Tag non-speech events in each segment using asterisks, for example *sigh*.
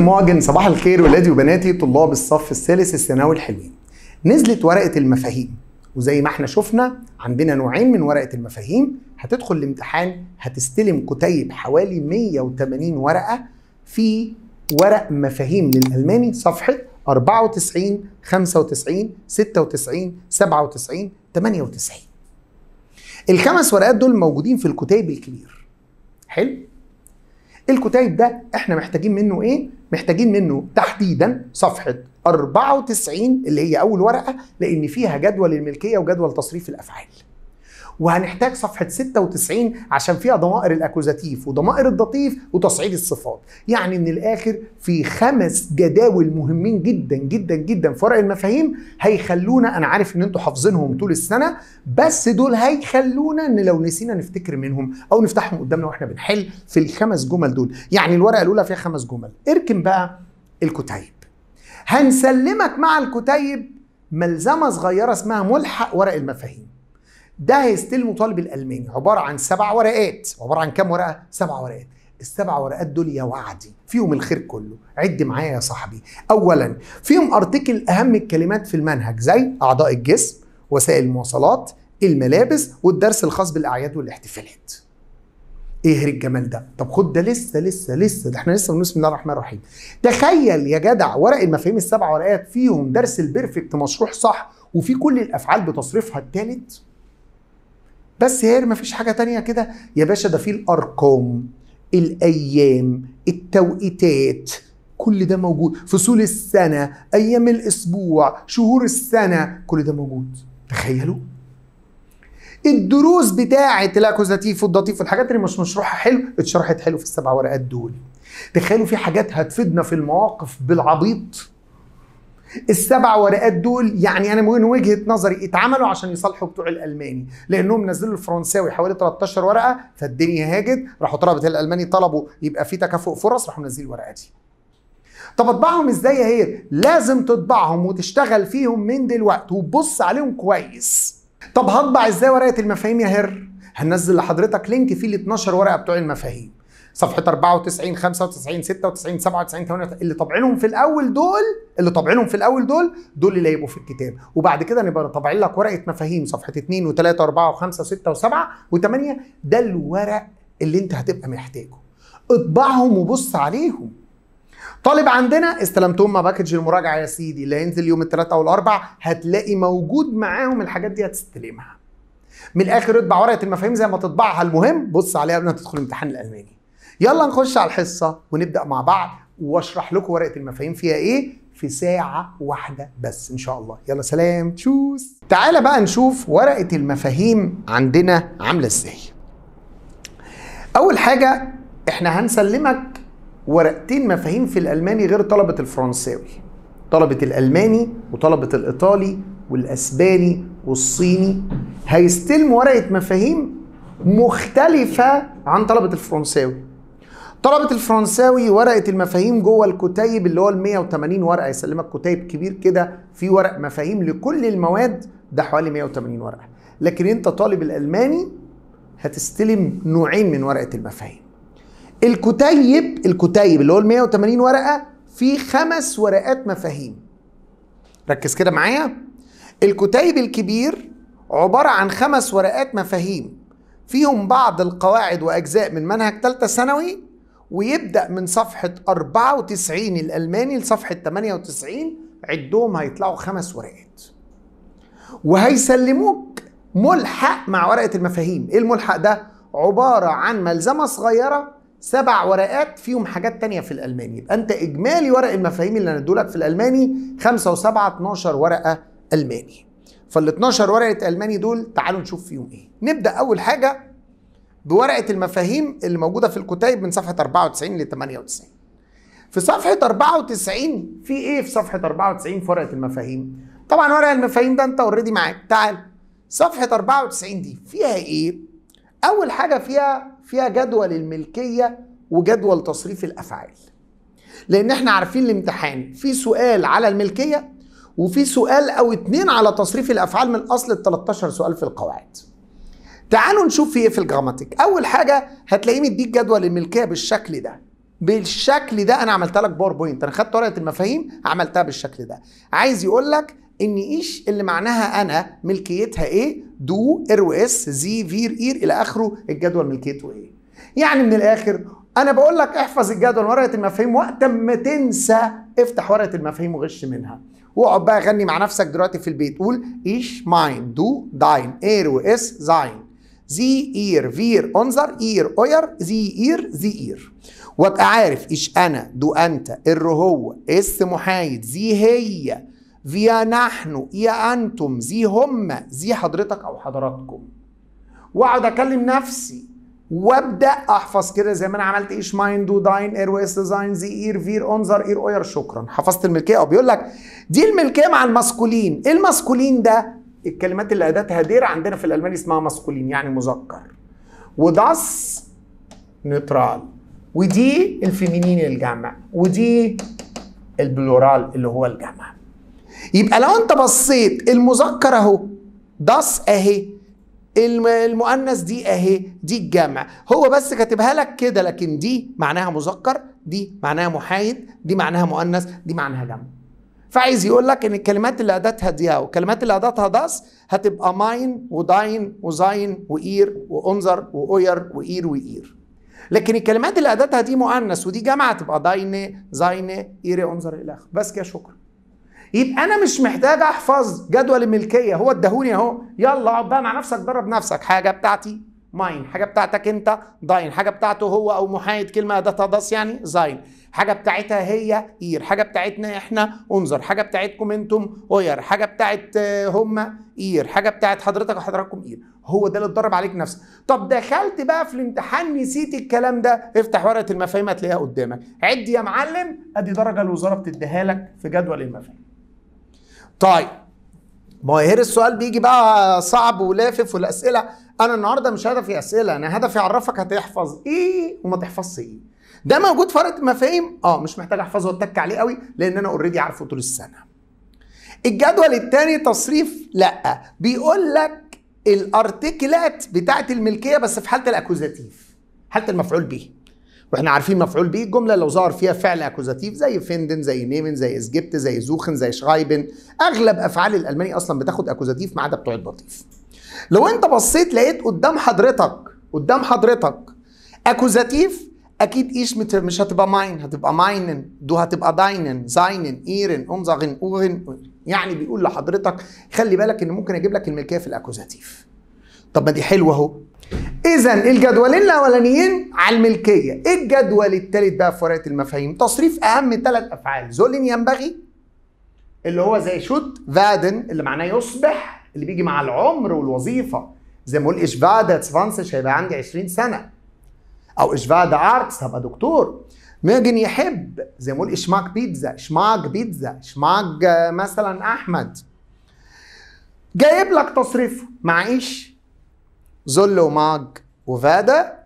باسم معجن صباح الخير ولادي وبناتي طلاب الصف الثالث الثانوي الحلوين نزلت ورقه المفاهيم وزي ما احنا شفنا عندنا نوعين من ورقه المفاهيم هتدخل الامتحان هتستلم كتيب حوالي 180 ورقه في ورق مفاهيم للالماني صفحه 94 95 96 97 98 الخمس ورقات دول موجودين في الكتيب الكبير حلو الكتيب ده احنا محتاجين منه ايه محتاجين منه تحديدا صفحه 94 اللي هي اول ورقه لان فيها جدول الملكيه وجدول تصريف الافعال وهنحتاج صفحه 96 عشان فيها ضمائر الاكوزاتيف وضمائر الدطيف وتصعيد الصفات يعني من الاخر في خمس جداول مهمين جدا جدا جدا في ورق المفاهيم هيخلونا انا عارف ان انتوا حافظينهم طول السنه بس دول هيخلونا ان لو نسينا نفتكر منهم او نفتحهم قدامنا واحنا بنحل في الخمس جمل دول يعني الورقه الاولى فيها خمس جمل اركن بقى الكتيب هنسلمك مع الكتيب ملزمه صغيره اسمها ملحق ورق المفاهيم ده هيستلم طالب الالماني عباره عن سبع ورقات عباره عن كام ورقه سبع ورقات السبع ورقات دول يا وعدي فيهم الخير كله عد معايا يا صاحبي اولا فيهم ارتكل اهم الكلمات في المنهج زي اعضاء الجسم وسائل المواصلات الملابس والدرس الخاص بالاعياد والاحتفالات ايه الجمال ده طب خد ده لسه لسه لسه ده احنا لسه بنقول بسم الله الرحمن الرحيم تخيل يا جدع ورق المفاهيم السبع ورقات فيهم درس البرفكت مشروح صح وفي كل الافعال بتصريفها الثالث بس هير مفيش حاجه تانية كده يا باشا ده فيه الارقام الايام التوقيتات كل ده موجود فصول السنه ايام الاسبوع شهور السنه كل ده موجود تخيلوا الدروس بتاعه الاكوزاتيف والضطيف والحاجات اللي مش مشروحه حلو اتشرحت حلو في السبع ورقات دول تخيلوا في حاجات هتفيدنا في المواقف بالعبيط السبع ورقات دول يعني انا من وجهه نظري اتعملوا عشان يصالحوا بتوع الالماني لانهم نزلوا الفرنساوي حوالي 13 ورقه فالدنيا هاجت راحوا طلبت الالماني طلبوا يبقى في تكافؤ فرص راحوا منزلين الورقه دي طب اطبعهم ازاي يا هير لازم تطبعهم وتشتغل فيهم من دلوقتي وتبص عليهم كويس طب هطبع ازاي ورقه المفاهيم يا هير هنزل لحضرتك لينك فيه ال 12 ورقه بتوع المفاهيم صفحه 94 95 96 97 98 اللي طبعينهم في الاول دول اللي طبعينهم في الاول دول دول اللي هيبقوا في الكتاب وبعد كده نبقى طابعين لك ورقه مفاهيم صفحه 2 و3 و4 و5 و6 و7 و8 ده الورق اللي انت هتبقى محتاجه اطبعهم وبص عليهم طالب عندنا استلمتهم مع باكج المراجعه يا سيدي اللي هينزل يوم الثلاثاء الاربع هتلاقي موجود معاهم الحاجات دي هتستلمها من الاخر اطبع ورقه المفاهيم زي ما تطبعها المهم بص عليها قبل ما تدخل امتحان الالماني يلا نخش على الحصه ونبدا مع بعض واشرح لكم ورقه المفاهيم فيها ايه في ساعه واحده بس ان شاء الله يلا سلام تشوس تعالى بقى نشوف ورقه المفاهيم عندنا عامله ازاي اول حاجه احنا هنسلمك ورقتين مفاهيم في الالماني غير طلبه الفرنساوي طلبه الالماني وطلبه الايطالي والاسباني والصيني هيستلموا ورقه مفاهيم مختلفه عن طلبه الفرنساوي طلبة الفرنساوي ورقة المفاهيم جوه الكتيب اللي هو ال 180 ورقة يسلمك كتيب كبير كده فيه ورق مفاهيم لكل المواد ده حوالي 180 ورقة لكن انت طالب الألماني هتستلم نوعين من ورقة المفاهيم الكتيب الكتيب اللي هو ال 180 ورقة فيه خمس ورقات مفاهيم ركز كده معايا الكتيب الكبير عبارة عن خمس ورقات مفاهيم فيهم بعض القواعد وأجزاء من منهج ثالثة ثانوي ويبدأ من صفحة 94 الألماني لصفحة 98 عدهم هيطلعوا خمس ورقات وهيسلموك ملحق مع ورقة المفاهيم إيه الملحق ده؟ عبارة عن ملزمة صغيرة سبع ورقات فيهم حاجات تانية في الألماني يبقى أنت إجمالي ورق المفاهيم اللي هندولك في الألماني 5 و7 12 ورقة ألماني فال 12 ورقة ألماني دول تعالوا نشوف فيهم إيه نبدأ أول حاجة بورقه المفاهيم اللي موجوده في الكتيب من صفحه 94 ل 98 في صفحه 94 في ايه في صفحه 94 في ورقه المفاهيم طبعا ورقه المفاهيم ده انت اوريدي معاك تعال صفحه 94 دي فيها ايه اول حاجه فيها فيها جدول الملكيه وجدول تصريف الافعال لان احنا عارفين الامتحان في سؤال على الملكيه وفي سؤال او اتنين على تصريف الافعال من اصل ال 13 سؤال في القواعد تعالوا نشوف في ايه في الجراماتيك اول حاجه هتلاقيه مديك جدول الملكيه بالشكل ده بالشكل ده انا عملت لك باور بوينت انا خدت ورقه المفاهيم عملتها بالشكل ده عايز يقول لك ان ايش اللي معناها انا ملكيتها ايه دو ار اس زي فير اير الى اخره الجدول ملكيته ايه يعني من الاخر انا بقول لك احفظ الجدول ورقه المفاهيم وقت ما تنسى افتح ورقه المفاهيم وغش منها واقعد بقى غني مع نفسك دلوقتي في البيت قول ايش ماين دو داين اير واس زاين زي اير فير انظر اير اوير زي اير زي اير وابقى عارف ايش انا دو انت ار هو اس محايد زي هي فيا نحن يا انتم زي هم زي حضرتك او حضراتكم واقعد اكلم نفسي وابدا احفظ كده زي ما انا عملت ايش ماين دو داين اير ويست ديزاين زي اير فير انظر اير اوير شكرا حفظت الملكيه او بيقول لك دي الملكيه مع الماسكولين ايه المسكولين ده الكلمات اللي اداتها دير عندنا في الالماني اسمها مسقولين يعني مذكر وداس نيترال ودي الفيمينين الجمع ودي البلورال اللي هو الجمع يبقى لو انت بصيت المذكر اهو داس اهي المؤنث دي اهي دي الجمع هو بس كاتبها لك كده لكن دي معناها مذكر دي معناها محايد دي معناها مؤنث دي معناها جمع فعايز يقول لك ان الكلمات اللي اداتها دياو الكلمات اللي اداتها داس هتبقى ماين وداين وزاين واير وانظر واوير واير واير لكن الكلمات اللي اداتها دي مؤنث ودي جمع تبقى داين زاين إير انظر الى اخره بس كده شكرا يبقى انا مش محتاج احفظ جدول الملكيه هو الدهوني اهو يلا اقعد بقى مع نفسك جرب نفسك حاجه بتاعتي ماين حاجه بتاعتك انت داين حاجه بتاعته هو او محايد كلمه اداتها داس يعني زاين حاجه بتاعتها هي اير حاجه بتاعتنا احنا انظر حاجه بتاعتكم انتم اير حاجه بتاعت آه، هم اير حاجه بتاعت حضرتك وحضراتكم اير هو ده اللي اتدرب عليك نفسك طب دخلت بقى في الامتحان نسيت الكلام ده افتح ورقه المفاهيم هتلاقيها قدامك عد يا معلم ادي درجه الوزاره بتديها لك في جدول المفاهيم طيب ما هو السؤال بيجي بقى صعب ولافف والاسئله انا النهارده مش هدفي اسئله انا هدفي اعرفك هتحفظ ايه وما تحفظش ايه ده موجود فرق مفاهيم اه مش محتاج احفظه واتك عليه قوي لان انا اوريدي عارفه طول السنه الجدول الثاني تصريف لا بيقول لك الارتكلات بتاعت الملكيه بس في حاله الاكوزاتيف حاله المفعول به واحنا عارفين مفعول به الجمله لو ظهر فيها فعل اكوزاتيف زي فيندن زي نيمن زي اسجبت زي زوخن زي شغايبن اغلب افعال الالماني اصلا بتاخد اكوزاتيف ما عدا بتوع البطيف لو انت بصيت لقيت قدام حضرتك قدام حضرتك اكوزاتيف اكيد ايش مش هتبقى ماين هتبقى ماينن دو هتبقى داينن زاينن ايرن امزغن اوغن يعني بيقول لحضرتك خلي بالك ان ممكن اجيب لك الملكيه في الاكوزاتيف طب ما دي حلوه اهو اذا الجدولين الاولانيين على الملكيه ايه الجدول الثالث بقى في ورقه المفاهيم تصريف اهم ثلاث افعال زولين ينبغي اللي هو زي شوت فادن اللي معناه يصبح اللي بيجي مع العمر والوظيفه زي ما اقول ايش فادت هيبقى عندي 20 سنه او اشفادا ارتس هبقى دكتور ممكن يحب زي ما بقول اشماك بيتزا اشماك بيتزا اشماك آه، مثلا احمد جايب لك تصريفه معيش زول وماج وفادا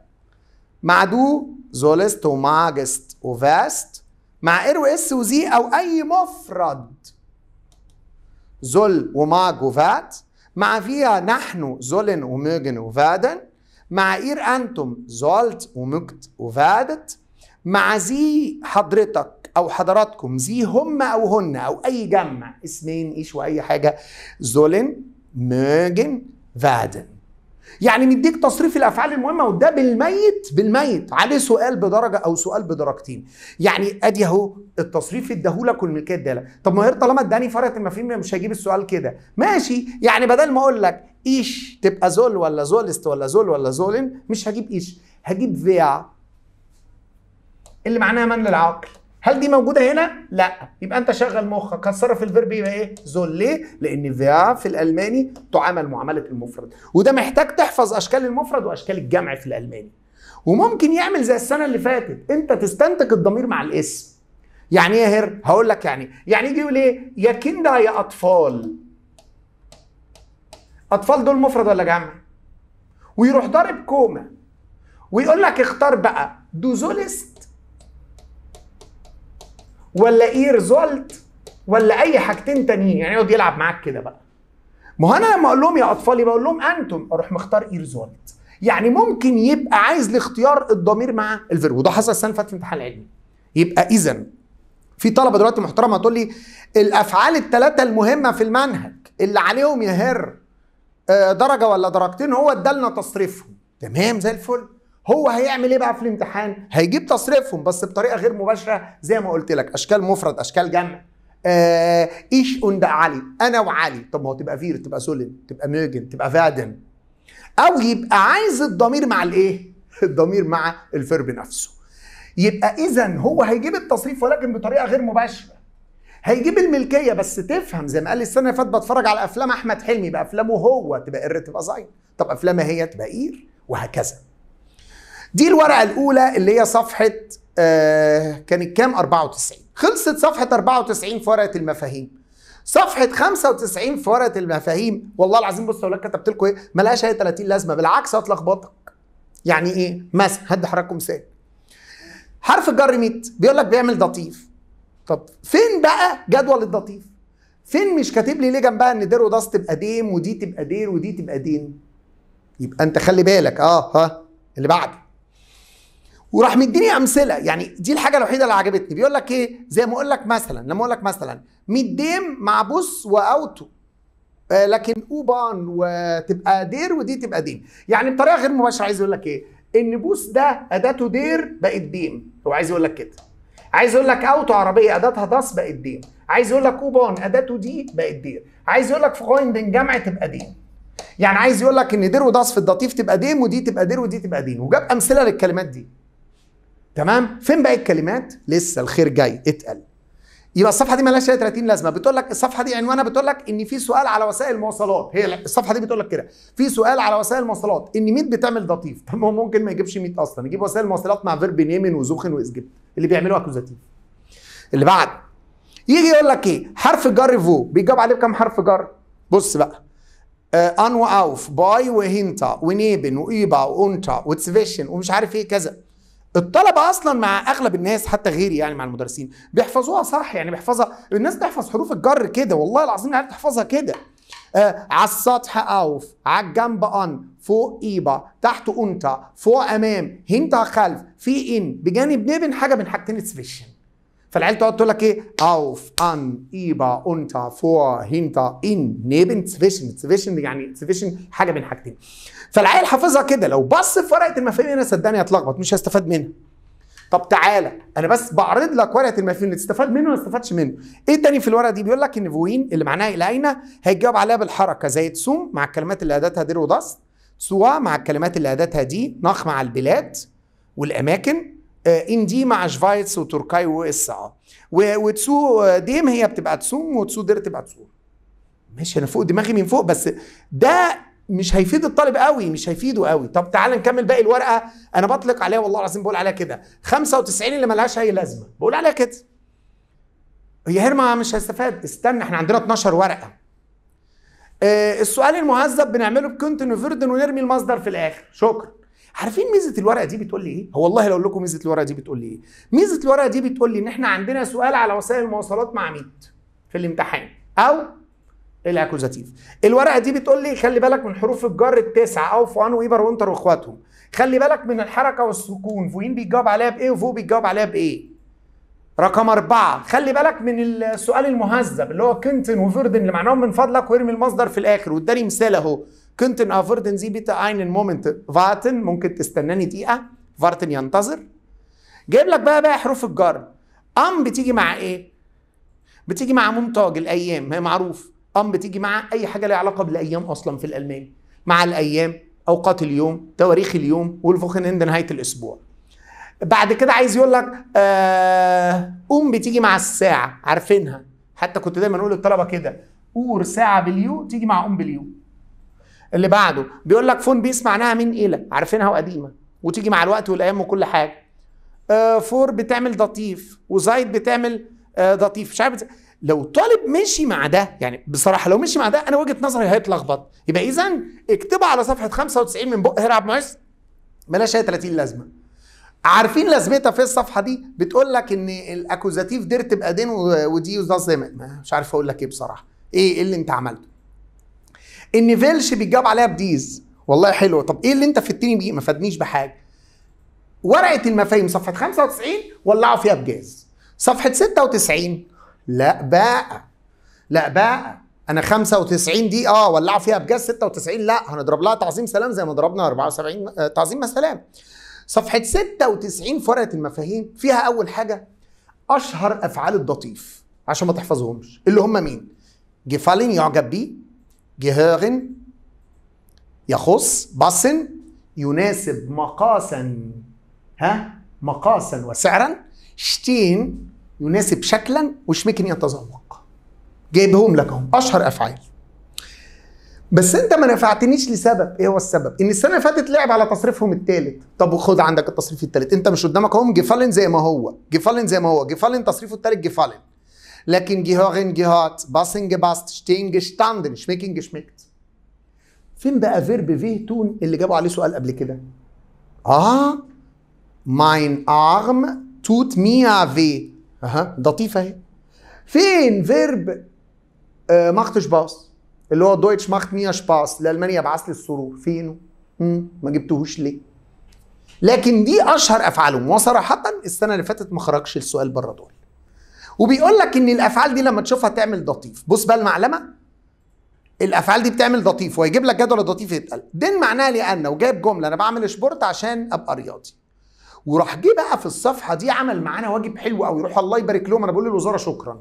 معدو زولست وماجست وفاست مع ار واس وزي او اي مفرد زول وماج وفات مع فيها نحن زولن وميجن وفادن مع اير انتم زولت ومجت وفادت مع زي حضرتك او حضراتكم زي هم او هن او اي جمع اسمين ايش واي حاجه زولن mögen فادن يعني مديك تصريف الافعال المهمه وده بالميت بالميت عليه سؤال بدرجه او سؤال بدرجتين يعني ادي اهو التصريف اداهولك والملكيه ادالك طب ما هي طالما اداني فرقه المفاهيم مش هجيب السؤال كده ماشي يعني بدل ما اقول لك ايش تبقى زول ولا زولست ولا زول ولا زولن مش هجيب ايش هجيب فيع اللي معناها من للعقل هل دي موجوده هنا؟ لا يبقى انت شغل مخك هتصرف الفيرب يبقى ايه؟ زول ليه؟ لان فيا في الالماني تعامل معامله المفرد وده محتاج تحفظ اشكال المفرد واشكال الجمع في الالماني وممكن يعمل زي السنه اللي فاتت انت تستنتج الضمير مع الاسم يعني ايه هير؟ هقول لك يعني يعني يجي يقول ايه؟ يا كندا يا اطفال اطفال دول مفرد ولا جمع؟ ويروح ضارب كومه ويقول لك اختار بقى دوزولست ولا ايه ريزولت ولا اي حاجتين تانيين يعني يقعد يلعب معاك كده بقى ما هو انا لما اقول لهم يا اطفالي بقول لهم انتم اروح مختار ايه ريزولت يعني ممكن يبقى عايز لاختيار الضمير مع الفيرب وده حصل السنه اللي فاتت في امتحان العلمي يبقى اذا في طلبه دلوقتي محترمه هتقول لي الافعال الثلاثه المهمه في المنهج اللي عليهم يهر آه، درجه ولا درجتين هو ادالنا تصريفهم تمام زي الفل هو هيعمل ايه بقى في الامتحان هيجيب تصريفهم بس بطريقه غير مباشره زي ما قلت لك اشكال مفرد اشكال جمع آه ايش اند علي انا وعلي طب ما هو تبقى فير تبقى سولن تبقى ميرجن تبقى فادن او يبقى عايز الضمير مع الايه *laughs* الضمير مع الفرب نفسه يبقى اذا هو هيجيب التصريف ولكن بطريقه غير مباشره هيجيب الملكيه بس تفهم زي ما قال السنه اللي فاتت بتفرج على افلام احمد حلمي بافلامه افلامه هو تبقى ار تبقى زين طب افلامه هي تبقى اير وهكذا دي الورقه الاولى اللي هي صفحه آه كانت كام 94 خلصت صفحه 94 في ورقه المفاهيم صفحه 95 في ورقه المفاهيم والله العظيم بص لك كتبت لكم ايه ملهاش اي 30 لازمه بالعكس هتلخبطك يعني ايه مثلا هدي حضراتكم مثال حرف الجر 100 بيقول لك بيعمل لطيف طب فين بقى جدول الضطيف؟ فين مش كاتب لي ليه جنبها ان دير وداس تبقى ديم ودي تبقى دير ودي تبقى دين يبقى انت خلي بالك اه ها اللي بعده وراح مديني امثله يعني دي الحاجه الوحيده اللي عجبتني بيقول لك ايه زي ما اقول لك مثلا لما اقول لك مثلا ميد ديم مع بوس واوتو آه لكن اوبان وتبقى دير ودي تبقى ديم يعني بطريقه غير مباشره عايز يقول لك ايه ان بوس ده اداته دير بقت ديم هو عايز يقول لك كده عايز يقول لك اوتو عربيه اداتها داس بقت ديم عايز يقول لك اوبان اداته دي بقت دير عايز يقول لك في بين جمع تبقى ديم يعني عايز يقول لك ان دير وداس في الدطيف تبقى ديم ودي تبقى دير ودي تبقى ديم وجاب امثله للكلمات دي تمام فين بقى الكلمات لسه الخير جاي اتقل يبقى الصفحه دي مالهاش 30 لازمه بتقول لك الصفحه دي عنوانها بتقول لك ان في سؤال على وسائل المواصلات هي الصفحه دي بتقول لك كده في سؤال على وسائل المواصلات ان ميت بتعمل لطيف طب ما هو ممكن ما يجيبش ميت اصلا يجيب وسائل المواصلات مع فيرب نيمن وزوخن واسجبت اللي بيعملوا اكوزاتيف اللي بعد يجي يقول لك ايه حرف جر فو بيجاوب عليه بكام حرف جر بص بقى آه ان واوف باي وهنتا ونيبن وايبا وانتا وتسفيشن ومش عارف ايه كذا الطلبه اصلا مع اغلب الناس حتى غيري يعني مع المدرسين بيحفظوها صح يعني بيحفظها الناس بتحفظ حروف الجر كده والله العظيم يعني تحفظها كده آه على السطح اوف على الجنب ان فوق ايبا تحت انت فوق امام هنت خلف في ان بجانب نبن حاجه من حاجتين سبيشن فالعيال تقعد تقول لك ايه اوف ان ايبا انت فور هنت ان نيبن سفيشن سفيشن يعني سفيشن حاجه من حاجتين فالعيل حافظها كده لو بص في ورقه المفاهيم هنا صدقني هتلخبط مش هستفاد منها طب تعالى انا بس بعرض لك ورقه المفاهيم اللي تستفاد منه ولا تستفادش منه ايه تاني في الورقه دي بيقول لك ان فوين اللي معناها العينه هيتجاوب عليها بالحركه زي تسوم مع الكلمات اللي اداتها دير وضس سوا مع الكلمات اللي اداتها دي نخ مع البلاد والاماكن آه، ان دي مع شفايتس وتركاي والسعا وتسو آه، ديم هي بتبقى تسوم وتسو دير تبقى تسوم ماشي انا فوق دماغي من فوق بس ده مش هيفيد الطالب قوي مش هيفيده قوي طب تعال نكمل باقي الورقه انا بطلق عليها والله العظيم بقول عليها كده 95 اللي ملهاش اي لازمه بقول عليها كده هي هرما مش هيستفاد استنى احنا عندنا 12 ورقه آه السؤال المهذب بنعمله بكنت فيردن ونرمي المصدر في الاخر شكرا عارفين ميزه الورقه دي بتقول لي ايه هو والله لو اقول لكم ميزه الورقه دي بتقول لي ايه ميزه الورقه دي بتقول لي ان احنا عندنا سؤال على وسائل المواصلات مع ميت في الامتحان او إيه الاكوزاتيف الورقه دي بتقول لي خلي بالك من حروف الجر التسعه او فؤان ويبر وانتر واخواتهم خلي بالك من الحركه والسكون فوين بيتجاوب عليها بايه وفو بيتجاوب عليها بايه رقم أربعة خلي بالك من السؤال المهذب اللي هو كنتن وفيردن اللي معناهم من فضلك وارمي المصدر في الآخر واداني مثال أهو كنتن أفردن زي بيتا أينن مومنت فاتن ممكن تستناني دقيقة فارتن ينتظر جايب لك بقى بقى حروف الجر أم بتيجي مع إيه؟ بتيجي مع منتج الأيام هي معروف ام بتيجي مع اي حاجه ليها علاقه بالايام اصلا في الالماني مع الايام اوقات اليوم تواريخ اليوم والفوخن عند نهايه الاسبوع بعد كده عايز يقول لك آه ام بتيجي مع الساعه عارفينها حتى كنت دايما اقول للطلبه كده اور ساعه باليو تيجي مع ام باليو اللي بعده بيقول لك فون بيس معناها من الى عارفينها وقديمه وتيجي مع الوقت والايام وكل حاجه آه فور بتعمل لطيف وزايد بتعمل آه، لطيف آه مش عارف لو طالب مشي مع ده يعني بصراحه لو مشي مع ده انا وجهه نظري هيتلخبط يبقى اذا اكتبها على صفحه 95 من بق هرعب معيس ملاش هي 30 لازمه عارفين لازمتها في الصفحه دي بتقول لك ان الاكوزاتيف دير تبقى دين ودي وزازمه مش عارف اقول لك ايه بصراحه إيه،, ايه اللي انت عملته ان فيلش بيتجاب عليها بديز والله حلو طب ايه اللي انت فدتني بيه ما فادنيش بحاجه ورقه المفاهيم صفحه 95 ولعوا فيها بجاز صفحه 96 لا بقى لا بقى انا 95 دي اه ولعوا فيها بجاز 96 لا هنضرب لها تعظيم سلام زي ما ضربنا 74 آه، تعظيم سلام صفحه 96 فرقه المفاهيم فيها اول حاجه اشهر افعال الضطيف عشان ما تحفظهمش اللي هم مين جفالين يعجب بيه جهارن يخص بصن يناسب مقاسا ها مقاسا وسعرا شتين يناسب شكلا وشمكن يتذوق جايبهم لك اهو اشهر افعال بس انت ما نفعتنيش لسبب ايه هو السبب ان السنه اللي فاتت لعب على تصريفهم الثالث طب خد عندك التصريف الثالث انت مش قدامك اهو جيفالن زي ما هو جيفالن زي ما هو جيفالن تصريفه الثالث جيفالن لكن جيهورن جيهات باسنج باست شتينج شتاندن شميكنج شميكت فين بقى فيرب تون اللي جابوا عليه سؤال قبل كده اه ماين ارم توت ميا في اها لطيفه اهي فين فيرب آه ماختش باص اللي هو دويتش ماخت مياش باص لالمانيا ابعث لي السرور فينه مم. ما جبتهوش ليه لكن دي اشهر افعالهم وصراحه السنه اللي فاتت ما خرجش السؤال بره دول وبيقول لك ان الافعال دي لما تشوفها تعمل لطيف بص بقى المعلمه الافعال دي بتعمل لطيف ويجيب لك جدول لطيف يتقال دين معناها لان وجايب جمله انا بعمل سبورت عشان ابقى رياضي وراح جه بقى في الصفحه دي عمل معانا واجب حلو قوي يروح الله يبارك لهم انا بقول للوزاره شكرا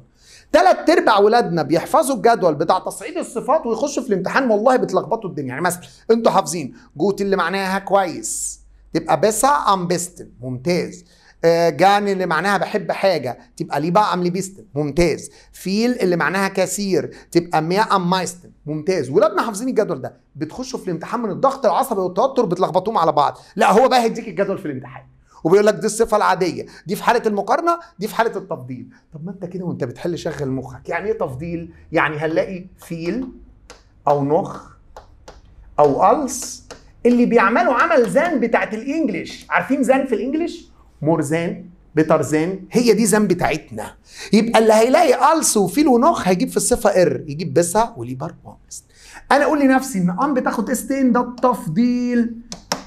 ثلاث ارباع ولادنا بيحفظوا الجدول بتاع تصعيد الصفات ويخشوا في الامتحان والله بتلخبطوا الدنيا يعني مثلا انتوا حافظين جوت اللي معناها كويس تبقى بسا ام بيستم ممتاز آه، جان اللي معناها بحب حاجه تبقى ليبا ام ليبيستم ممتاز فيل اللي معناها كثير تبقى ميا ام مايستم ممتاز ولادنا حافظين الجدول ده بتخشوا في الامتحان من الضغط العصبي والتوتر بتلخبطوهم على بعض لا هو بقى هيديك الجدول في الامتحان وبيقول لك دي الصفه العاديه دي في حاله المقارنه دي في حاله التفضيل طب ما انت كده وانت بتحل شغل مخك يعني ايه تفضيل يعني هنلاقي فيل او نخ او ألس اللي بيعملوا عمل زان بتاعت الانجليش عارفين زان في الانجليش مرزان بترزان هي دي زان بتاعتنا يبقى اللي هيلاقي ألس وفيل ونخ هيجيب في الصفه ار يجيب بسا وليبر وانست انا اقول لنفسي ان ام بتاخد استين ده التفضيل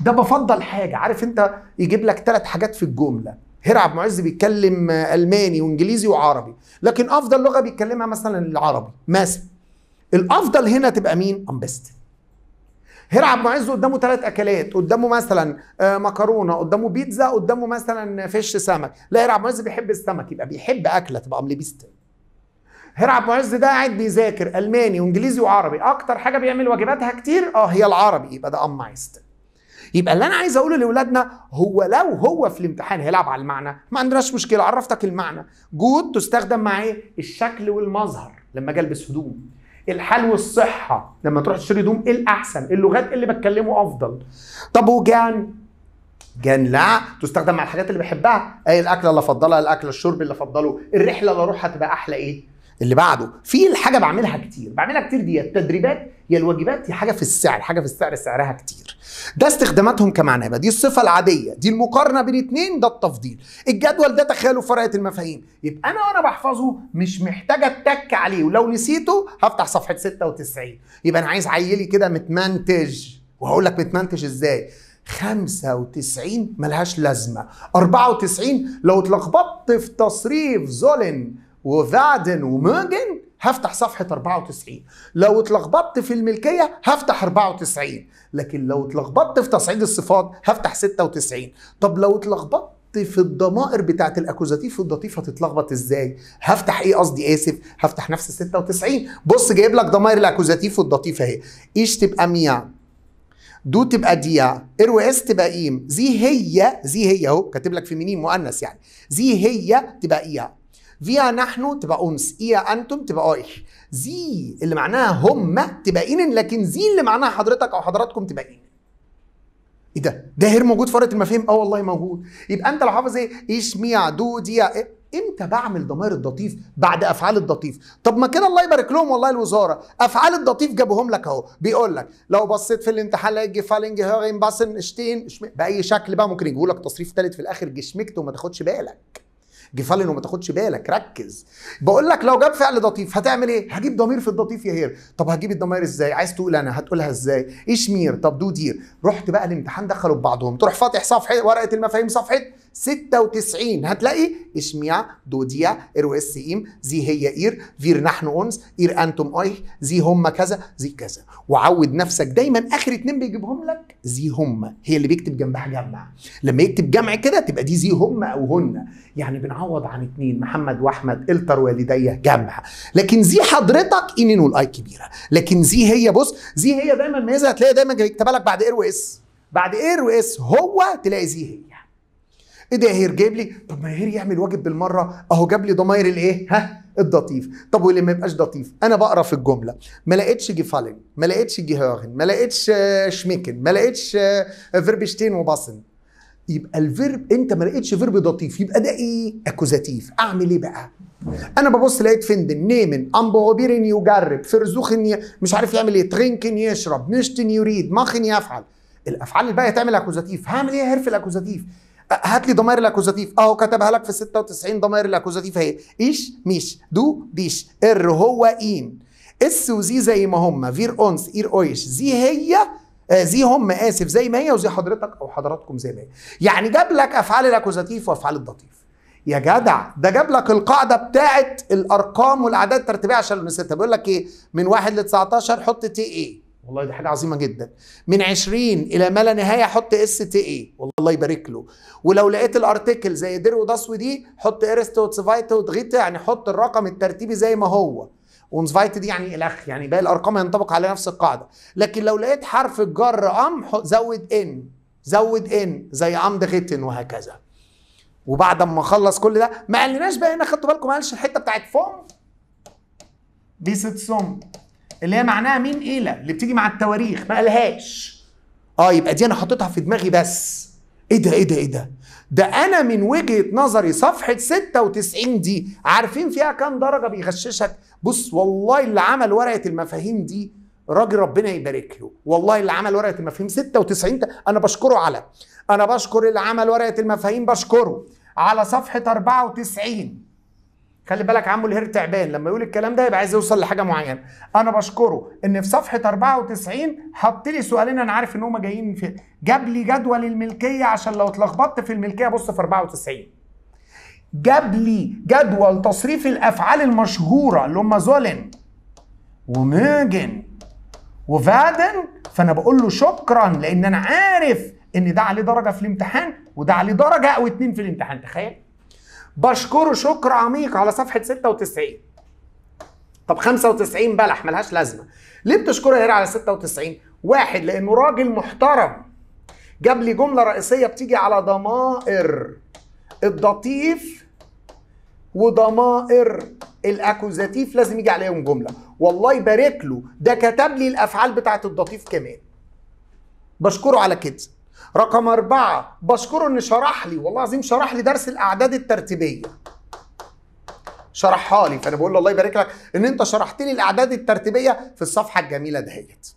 ده بفضل حاجه عارف انت يجيب لك ثلاث حاجات في الجمله هير عبد معز بيتكلم الماني وانجليزي وعربي لكن افضل لغه بيتكلمها مثلا العربي مثلا الافضل هنا تبقى مين ام هير عبد معز قدامه ثلاث اكلات قدامه مثلا آه، مكرونه قدامه بيتزا قدامه مثلا فيش سمك لا هير عبد معز بيحب السمك يبقى بيحب اكله تبقى ام هير عبد معز ده قاعد بيذاكر الماني وانجليزي وعربي اكتر حاجه بيعمل واجباتها كتير اه هي العربي يبقى ده ام معيستن يبقى اللي انا عايز اقوله لاولادنا هو لو هو في الامتحان هيلعب على المعنى ما عندناش مشكله عرفتك المعنى جود تستخدم مع ايه الشكل والمظهر لما اجي البس هدوم الحال والصحه لما تروح تشتري هدوم ايه الاحسن إيه اللغات اللي بتكلمه افضل طب وجان جان لا تستخدم مع الحاجات اللي بحبها اي الاكله اللي افضلها الاكل الشرب اللي افضله الرحله اللي اروحها تبقى احلى ايه اللي بعده في الحاجه بعملها كتير بعملها كتير دي التدريبات يا الواجبات يا حاجه في السعر حاجه في السعر سعرها كتير ده استخداماتهم كمعنابه دي الصفه العاديه دي المقارنه بين اتنين ده التفضيل الجدول ده تخيلوا فرقه المفاهيم يبقى انا وانا بحفظه مش محتاجه اتك عليه ولو نسيته هفتح صفحه 96 يبقى انا عايز عيلي كده متمنتج وهقول لك متمنتج ازاي 95 ملهاش لازمه 94 لو اتلخبطت في تصريف ظلم وفعدن وموجن هفتح صفحة 94 لو اتلخبطت في الملكية هفتح 94 لكن لو اتلخبطت في تصعيد الصفات هفتح 96 طب لو اتلخبطت في الضمائر بتاعت الاكوزاتيف والضطيف هتتلخبط ازاي هفتح ايه قصدي اسف هفتح نفس 96 بص جايب لك ضمائر الاكوزاتيف والضطيف اهي ايش تبقى ميا دو تبقى ديا ارو اس تبقى ايم زي هي زي هي اهو كاتب لك فيمينين مؤنث يعني زي هي تبقى ايا فيا نحن تبقى أنس إيا أنتم تبقى إيش زي اللي معناها هم تبقى إنن لكن زي اللي معناها حضرتك أو حضراتكم تبقى إنن ايه ده؟ ده هير موجود في المفاهيم؟ اه والله موجود. يبقى انت لو حافظ ايه؟ إيش اشميع دي امتى بعمل ضمائر الضطيف بعد افعال الضطيف طب ما كده الله يبارك لهم والله الوزاره افعال الضطيف جابوهم لك اهو بيقول لك لو بصيت في الامتحان جي فالنج هيرين باسن اشتين باي شكل بقى ممكن يجيبوا لك تصريف ثالث في الاخر جشمكت وما تاخدش بالك جيفالين وما تاخدش بالك ركز بقول لك لو جاب فعل لطيف هتعمل ايه هجيب ضمير في اللطيف يا هير طب هجيب الضمائر ازاي عايز تقول انا هتقولها ازاي اشمير طب دو دير رحت بقى الامتحان دخلوا ببعضهم تروح فاتح صفحه ورقه المفاهيم صفحه 96 هتلاقي اشميع دوديا اس ايم زي هي اير فير نحن اونز اير انتم اي زي هم كذا زي كذا وعود نفسك دايما اخر اتنين بيجيبهم لك زي هم هي اللي بيكتب جنبها جمع لما يكتب جمع كده تبقى دي زي هم او هن يعني بنعوض عن اتنين محمد واحمد التر والدي جمع لكن زي حضرتك انين والاي كبيره لكن زي هي بص زي هي دايما ميزه هتلاقي دايما بيكتبها لك بعد اير واس بعد اير واس هو تلاقي زي هي ايه ده ياهير جايب لي طب ما هير يعمل واجب بالمره اهو جاب لي ضماير الايه ها الضطيف طب واللي ما يبقاش ضطيف انا بقرا في الجمله ما لقيتش جيفالين ما لقيتش جيهاغن ما لقيتش آه، شميكن ما لقيتش آه، فيربشتين وباسن يبقى الفيرب انت ما لقيتش فيرب ضطيف يبقى ده ايه اكوزاتيف اعمل ايه بقى انا ببص لقيت فندن نيمن امبوبيرن يجرب فرزوخن ي... مش عارف يعمل ايه ترينكن يشرب مشتن يريد ماخن يفعل الافعال اللي بقى تعمل اكوزاتيف هعمل ايه هرف الاكوزاتيف هات لي ضمائر الاكوزاتيف اهو كتبها لك في 96 ضمائر الاكوزاتيف اهي ايش ميش دو ديش ار هو ان اس وزي زي ما هم فير اونس اير اويش زي هي آه، زي هم اسف زي ما هي وزي حضرتك او حضراتكم زي ما هي يعني جاب لك افعال الاكوزاتيف وافعال الضطيف يا جدع ده جاب لك القاعده بتاعت الارقام والاعداد الترتيبيه عشان نسيتها بيقول لك ايه من 1 ل 19 حط تي ايه والله دي حاجه عظيمه جدا من 20 الى ما لا نهايه حط اس تي اي والله الله يبارك له ولو لقيت الارتكل زي دير وداسو دي حط ارست وتسفايت وتغيت يعني حط الرقم الترتيبي زي ما هو ونسفايت دي يعني الاخ يعني باقي الارقام ينطبق على نفس القاعده لكن لو لقيت حرف الجر ام زود ان زود ان زي ام غيتن وهكذا وبعد ما اخلص كل ده ما قالناش بقى هنا خدتوا بالكم ما قالش الحته بتاعت فوم دي ست سوم اللي هي معناها مين إيلة اللي بتيجي مع التواريخ ما قالهاش اه يبقى دي انا حاططها في دماغي بس ايه ده ايه ده ايه ده ده انا من وجهه نظري صفحه 96 دي عارفين فيها كام درجه بيغششك بص والله اللي عمل ورقه المفاهيم دي راجل ربنا يبارك له والله اللي عمل ورقه المفاهيم 96 انا بشكره على انا بشكر اللي عمل ورقه المفاهيم بشكره على صفحه 94 خلي بالك عمو الهير تعبان لما يقول الكلام ده يبقى عايز يوصل لحاجه معينه انا بشكره ان في صفحه 94 حط لي سؤالين انا عارف ان هم جايين في جاب لي جدول الملكيه عشان لو اتلخبطت في الملكيه بص في 94 جاب لي جدول تصريف الافعال المشهوره اللي هم زولن وميجن وفادن فانا بقول له شكرا لان انا عارف ان ده عليه درجه في الامتحان وده عليه درجه او اتنين في الامتحان تخيل بشكره شكر عميق على صفحه 96 طب 95 بلح ملهاش لازمه ليه بتشكره هنا على 96 واحد لانه راجل محترم جاب لي جمله رئيسيه بتيجي على ضمائر الضطيف وضمائر الاكوزاتيف لازم يجي عليهم جمله والله يبارك له ده كتب لي الافعال بتاعت الضطيف كمان بشكره على كده رقم أربعة بشكره إن شرح لي والله العظيم شرح لي درس الأعداد الترتيبية شرحها لي فأنا بقول له الله يبارك لك إن أنت شرحت لي الأعداد الترتيبية في الصفحة الجميلة دهيت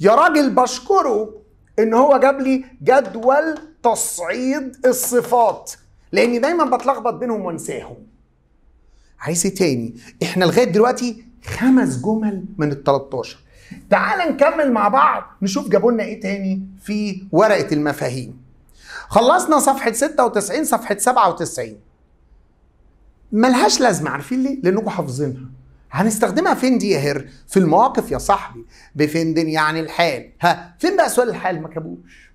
يا راجل بشكره إن هو جاب لي جدول تصعيد الصفات لأني دايما بتلخبط بينهم وأنساهم عايز إيه تاني؟ إحنا لغاية دلوقتي خمس جمل من ال 13 تعال نكمل مع بعض نشوف جابوا لنا ايه تاني في ورقه المفاهيم خلصنا صفحه 96 صفحه 97 ملهاش لازمه عارفين ليه لانكم حافظينها هنستخدمها فين دي يا هر في المواقف يا صاحبي بفندن يعني الحال ها فين بقى سؤال الحال ما كابوش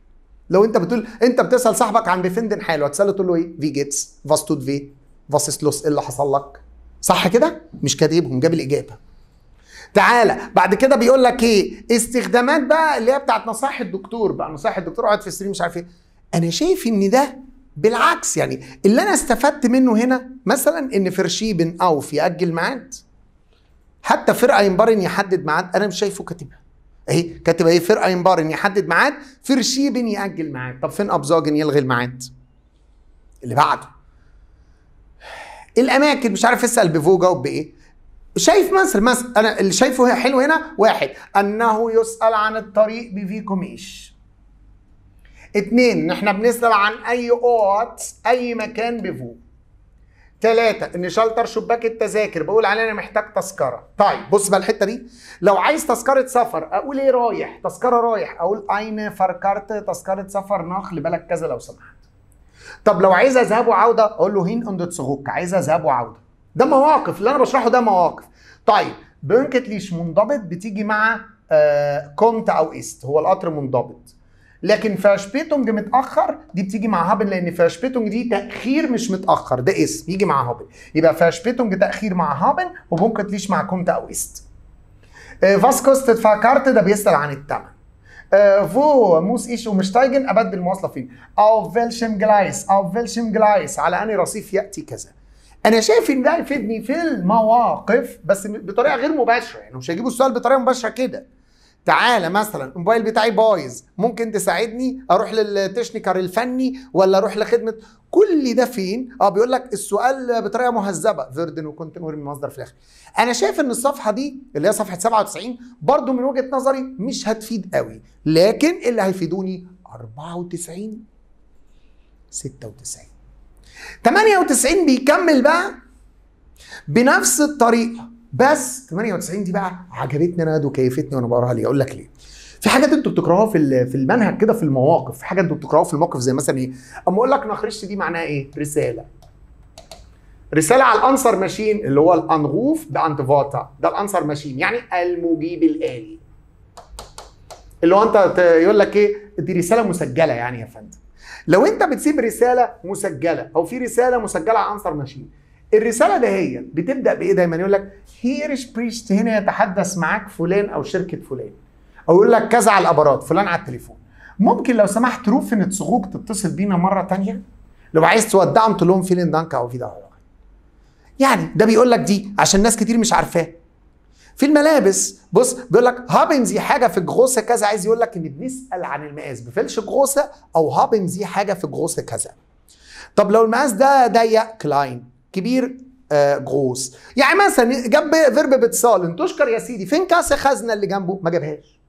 لو انت بتقول انت بتسال صاحبك عن بفندن حاله هتساله تقول له ايه في جيتس فاستود في لوس ايه اللي حصل لك صح كده مش كاتبهم جاب الاجابه تعالى بعد كده بيقول لك ايه استخدامات بقى اللي هي بتاعت نصائح الدكتور بقى نصائح الدكتور اقعد في السرير مش عارف ايه انا شايف ان ده بالعكس يعني اللي انا استفدت منه هنا مثلا ان فرشي او اوف ياجل ميعاد حتى فرقه ينبرن يحدد ميعاد انا مش شايفه كاتبها اهي كاتب ايه فرقه ينبرن يحدد ميعاد فرشي ياجل ميعاد طب فين ابزاجن يلغي الميعاد اللي بعده الاماكن مش عارف اسال بفوجا وبايه شايف مصر مصر انا اللي شايفه حلو هنا واحد انه يسال عن الطريق بفيكوميش اتنين ان احنا بنسال عن اي اوت اي مكان بفو ثلاثة ان شلتر شباك التذاكر بقول عليه انا محتاج تذكرة طيب بص بقى الحتة دي لو عايز تذكرة سفر اقول ايه رايح تذكرة رايح اقول اين فركرت تذكرة سفر نخل بالك كذا لو سمحت طب لو عايز اذهب وعودة اقول له هين اند عايز اذهب وعودة ده مواقف اللي انا بشرحه ده مواقف طيب ليش منضبط بتيجي مع آه، كونت او ايست هو القطر منضبط لكن فاشبيتونج متاخر دي بتيجي مع هابن لان فاشبيتونج دي تاخير مش متاخر ده اسم يجي مع هابن يبقى فاشبيتونج تاخير مع هابن ليش مع كونت او ايست آه فاسكوست كارت ده بيسال عن الثمن آه، فو موس ايش ومشتايجن ابدل المواصله فين او فيلشم جلايس او فيلشم جلايس على اني رصيف ياتي كذا انا شايف ان ده هيفيدني في المواقف بس بطريقه غير مباشره يعني مش هيجيبوا السؤال بطريقه مباشره كده تعالى مثلا الموبايل بتاعي بايظ ممكن تساعدني اروح للتشنيكر الفني ولا اروح لخدمه كل ده فين اه بيقول لك السؤال بطريقه مهذبه فيردن وكنت من مصدر في الاخر انا شايف ان الصفحه دي اللي هي صفحه 97 برضو من وجهه نظري مش هتفيد قوي لكن اللي هيفيدوني 94 96 98 بيكمل بقى بنفس الطريقه بس 98 دي بقى عجبتني انا وكيفتني وانا بقراها ليه اقول لك ليه في حاجات انتوا بتكرهوها في في المنهج كده في المواقف في حاجات انتوا بتكرهوها في الموقف زي مثلا ايه اما اقول لك نخرشت دي معناها ايه رساله رساله على الانسر ماشين اللي هو الانغوف فاتا، ده الانسر ماشين يعني المجيب الالي اللي هو انت يقول لك ايه دي رساله مسجله يعني يا فندم لو انت بتسيب رساله مسجله او في رساله مسجله على انصر ماشين الرساله ده هي بتبدا بايه دايما يقول لك هيرش بريست هنا يتحدث معاك فلان او شركه فلان او يقول لك كذا على الابارات فلان على التليفون ممكن لو سمحت روف ان تصغوك تتصل بينا مره تانية لو عايز تودعهم تقول لهم فيلين دانكا او في ده يعني ده بيقول لك دي عشان ناس كتير مش عارفاه في الملابس بص بيقول لك هابنزي حاجه في جغوسه كذا عايز يقول لك ان بنسال عن المقاس بفلش جغوسه او هابنزي حاجه في جغوسه كذا طب لو المقاس ده ضيق كلاين كبير آه جغوس يعني مثلا جنب فيرب بتصال تشكر يا سيدي فين كاس خزنه اللي جنبه ما جابهاش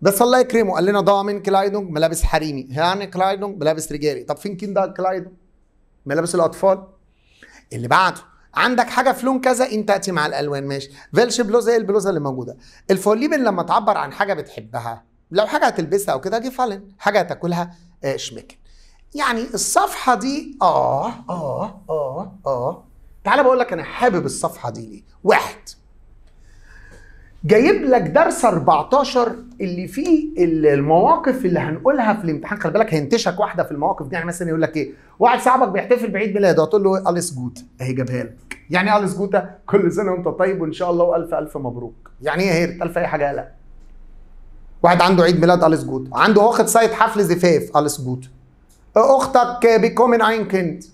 بس الله يكرمه قال لنا ضامن كلايدونج ملابس حريمي يعني كلايدونج ملابس رجالي طب فين كيندا ده ملابس الاطفال اللي بعده عندك حاجه في لون كذا انت تاتي مع الالوان ماشي فيلش بلوزه ايه البلوزه اللي موجوده الفوليبن لما تعبر عن حاجه بتحبها لو حاجه هتلبسها او كده جيفالن حاجه هتاكلها آه شمكن يعني الصفحه دي اه اه اه اه تعالى بقول لك انا حابب الصفحه دي ليه واحد جايب لك درس 14 اللي فيه المواقف اللي هنقولها في الامتحان خلي بالك هينتشك واحده في المواقف دي يعني مثلا يقول لك ايه واحد صاحبك بيحتفل بعيد ميلاده هتقول له إيه؟ اليس جوت اهي جابها لك يعني ايه اليس جوت كل سنه وانت طيب وان شاء الله والف الف مبروك يعني ايه هيرت الف اي حاجه لا واحد عنده عيد ميلاد اليس جوت عنده واخد سايت حفل زفاف اليس جوت اختك بيكومن اين كنت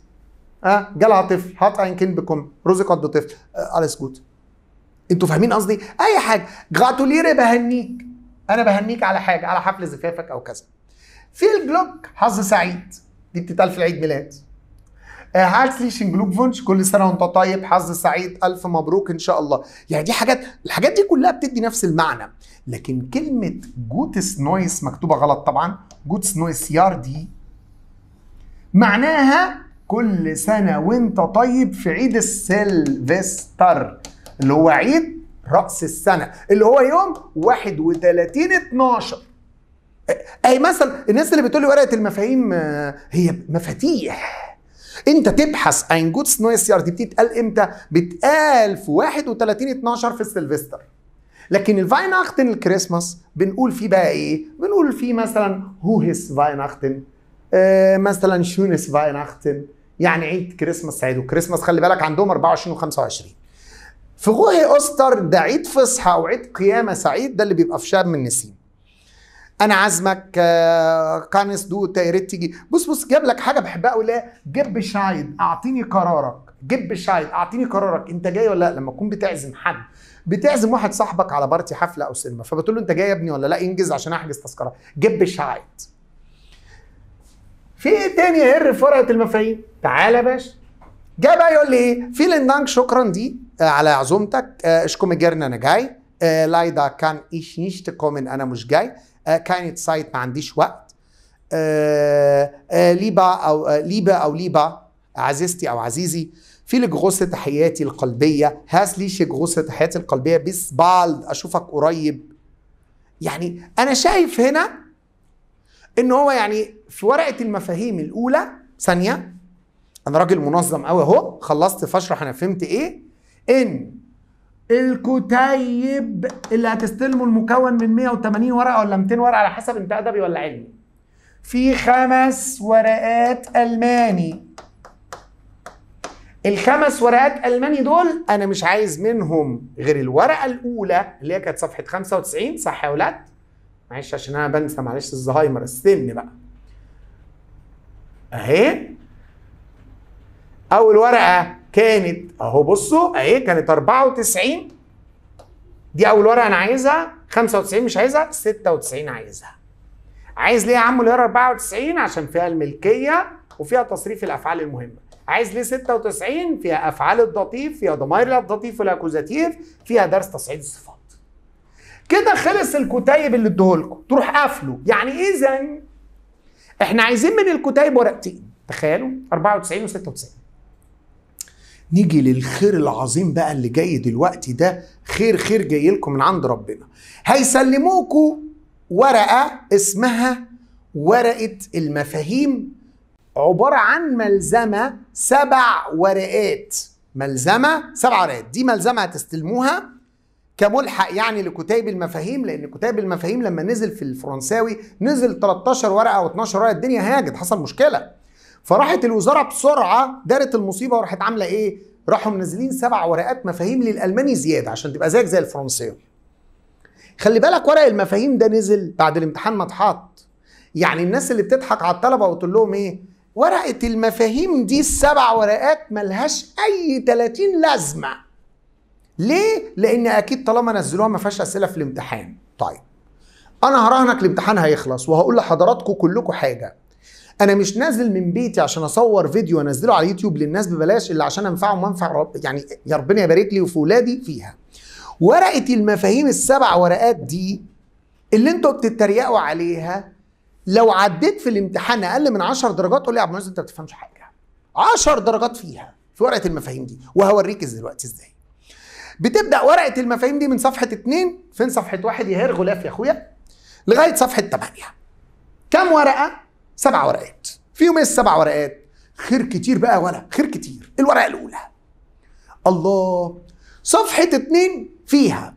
اه جالها طفل هات اين كنت بيكومن رزقت بطفل اليس جوت انتوا فاهمين قصدي اي حاجه جراتوليري بهنيك انا بهنيك على حاجه على حفل زفافك او كذا في الجلوك حظ سعيد دي بتتقال في العيد ميلاد آه، هاتلي جلوك فونش كل سنه وانت طيب حظ سعيد الف مبروك ان شاء الله يعني دي حاجات الحاجات دي كلها بتدي نفس المعنى لكن كلمه جوتس نويس مكتوبه غلط طبعا جوتس نويس ياردي معناها كل سنه وانت طيب في عيد السلفستر اللي هو عيد راس السنه اللي هو يوم 31 12 اي مثلا الناس اللي بتقول لي ورقه المفاهيم آه، هي مفاتيح انت تبحث اين جودس نويسيار دي بتتقال امتى؟ بتقال في 31 12 في السلفستر لكن الفايناختن الكريسماس بنقول فيه بقى ايه؟ بنقول فيه مثلا هو هيس فايناختن آه، مثلا شونس فايناختن يعني عيد كريسماس عيد وكريسماس خلي بالك عندهم 24 و 25 في غوه أستر ده عيد فصحى أو عيد قيامة سعيد ده اللي بيبقى في شاب من نسيم انا عازمك آه، قانس دوت يا ريت تيجي بص بص جاب لك حاجه بحبها قوي جيب شايد اعطيني قرارك جيب شايد اعطيني قرارك انت جاي ولا لا لما تكون بتعزم حد بتعزم واحد صاحبك على بارتي حفله او سينما فبتقول له انت جاي يا ابني ولا لا انجز عشان احجز تذكره جيب شايد في ايه تاني هر في فرقه المفاهيم تعالى يا باشا جاي بقى يقول لي ايه فيلن دانك شكرا دي آه، على عزومتك آه، اشكم الجرن انا جاي آه، لايدا كان ايش نيشت كومن انا مش جاي كانت سايت ما عنديش وقت ليبا او ليبا او ليبا عزيزتي او عزيزي في لك غصة تحياتي القلبية هاس ليش غصة تحياتي القلبية بس بالد أشوفك قريب يعني أنا شايف هنا إن هو يعني في ورقة المفاهيم الأولى ثانية انا راجل منظم قوي اهو خلصت فاشرح انا فهمت ايه ان الكتيب اللي هتستلمه المكون من 180 ورقه ولا 200 ورقه على حسب انت ادبي ولا علمي في خمس ورقات الماني الخمس ورقات الماني دول انا مش عايز منهم غير الورقه الاولى اللي هي كانت صفحه 95 صح يا ولاد معلش عشان انا بنسى معلش الزهايمر السن بقى اهي اول ورقه كانت اهو بصوا اهي كانت 94 دي اول ورقه انا عايزها 95 مش عايزها 96 عايزها عايز ليه يا عم اللي 94 عشان فيها الملكيه وفيها تصريف الافعال المهمه عايز ليه 96 فيها افعال الضطيف فيها ضمائر الضطيف والاكوزاتيف فيها درس تصعيد الصفات كده خلص الكتيب اللي اديهولكم تروح قافله يعني اذا إيه احنا عايزين من الكتيب ورقتين تخيلوا 94 و96 نيجي للخير العظيم بقى اللي جاي دلوقتي ده خير خير جاي لكم من عند ربنا هيسلموكوا ورقة اسمها ورقة المفاهيم عبارة عن ملزمة سبع ورقات ملزمة سبع ورقات دي ملزمة هتستلموها كملحق يعني لكتاب المفاهيم لان كتاب المفاهيم لما نزل في الفرنساوي نزل 13 ورقه او 12 ورقه الدنيا هاجت حصل مشكله فراحت الوزاره بسرعه دارت المصيبه وراحت عامله ايه؟ راحوا منزلين سبع ورقات مفاهيم للالماني زياده عشان تبقى زيك زي الفرنساوي. خلي بالك ورق المفاهيم ده نزل بعد الامتحان ما اتحط. يعني الناس اللي بتضحك على الطلبه وتقول لهم ايه؟ ورقه المفاهيم دي السبع ورقات ملهاش اي 30 لازمه. ليه؟ لان اكيد طالما نزلوها ما فيهاش اسئله في الامتحان. طيب. انا هراهنك الامتحان هيخلص وهقول لحضراتكم كلكم حاجه انا مش نازل من بيتي عشان اصور فيديو انزله على يوتيوب للناس ببلاش الا عشان انفعهم وانفع رب يعني يا ربنا يبارك لي وفي ولادي فيها ورقه المفاهيم السبع ورقات دي اللي انتوا بتتريقوا عليها لو عديت في الامتحان اقل من 10 درجات قول لي يا عبد المعز انت ما بتفهمش حاجه 10 درجات فيها في ورقه المفاهيم دي وهوريك دلوقتي ازاي بتبدا ورقه المفاهيم دي من صفحه 2 فين صفحه واحد يا هير غلاف يا اخويا لغايه صفحه 8 كم ورقه سبع ورقات فيهم ايه السبع ورقات خير كتير بقى ولا خير كتير الورقه الاولى الله صفحه اتنين فيها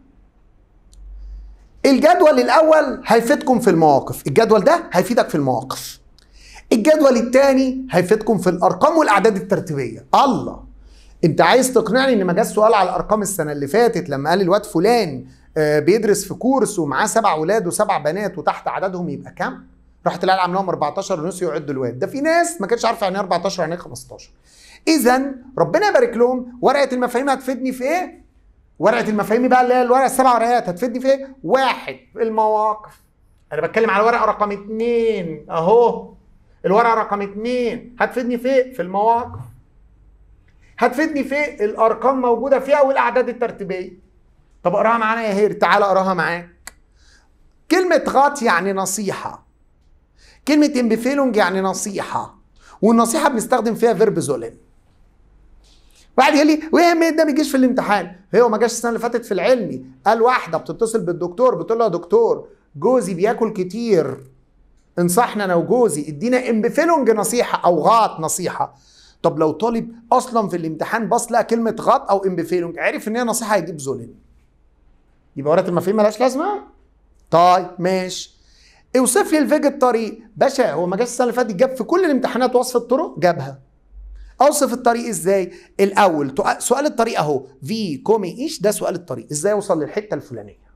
الجدول الاول هيفيدكم في المواقف الجدول ده هيفيدك في المواقف الجدول الثاني هيفيدكم في الارقام والاعداد الترتيبيه الله انت عايز تقنعني ان ما جاش سؤال على الارقام السنه اللي فاتت لما قال الواد فلان آه، بيدرس في كورس ومعاه سبع ولاد وسبع بنات وتحت عددهم يبقى كام رحت العيال عاملهم 14 ونسوا يعدوا الواد ده في ناس ما كانتش عارفه يعني 14 إيه يعني 15 إيه اذا ربنا يبارك لهم ورقه المفاهيم هتفيدني في ايه ورقه المفاهيم بقى اللي هي الورقه السبع ورقات هتفيدني في ايه واحد المواقف انا بتكلم على ورقه رقم اثنين اهو الورقه رقم اثنين هتفيدني في ايه في المواقف هتفيدني في ايه الارقام موجوده فيها والاعداد الترتيبيه طب اقراها معانا يا هير تعال اقراها معاك كلمه غط يعني نصيحه كلمة امبفيلونج يعني نصيحة والنصيحة بنستخدم فيها فيرب زولين واحد قال لي وايه اهميه ده ما يجيش في الامتحان هو ما جاش السنه اللي فاتت في العلمي قال واحده بتتصل بالدكتور بتقول له يا دكتور جوزي بياكل كتير انصحنا انا وجوزي ادينا امبفيلونج نصيحه او غاط نصيحه طب لو طالب اصلا في الامتحان بص لقى كلمه غاط او امبفيلونج عرف ان هي نصيحه هيجيب زولين يبقى ورقه المفاهيم مالهاش لازمه طيب ماشي اوصف لي الفيج الطريق باشا هو ما جاش السنه اللي فاتت جاب في كل الامتحانات وصف الطرق جابها اوصف الطريق ازاي الاول سؤال الطريق اهو في كومي ايش ده سؤال الطريق ازاي اوصل للحته الفلانيه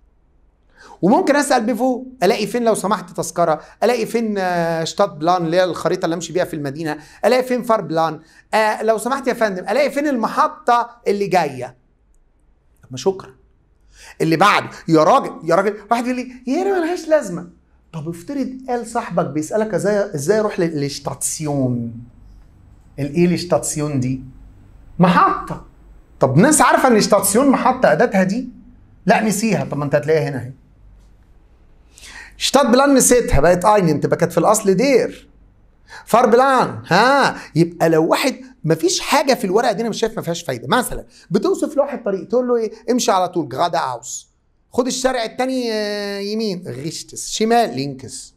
وممكن اسال بيفو الاقي فين لو سمحت تذكره الاقي فين آه، شتات بلان اللي هي الخريطه اللي امشي بيها في المدينه الاقي فين فار بلان آه لو سمحت يا فندم الاقي فين المحطه اللي جايه طب ما شكرا اللي بعده يا راجل يا راجل واحد يقول لي يا ما لهاش لازمه طب افترض قال صاحبك بيسالك ازاي ازاي اروح للاستاتسيون الايه الاستاتسيون دي محطه طب ناس عارفه ان الاستاتسيون محطه اداتها دي لا نسيها طب ما انت هتلاقيها هنا اهي شتات بلان نسيتها بقت اين انت كانت في الاصل دير فار بلان ها يبقى لو واحد مفيش حاجه في الورقه دي انا مش شايف ما فيهاش فايده مثلا بتوصف لواحد طريق تقول له ايه امشي على طول جرادا هاوس خد الشارع التاني آه، يمين غشتس شمال لينكس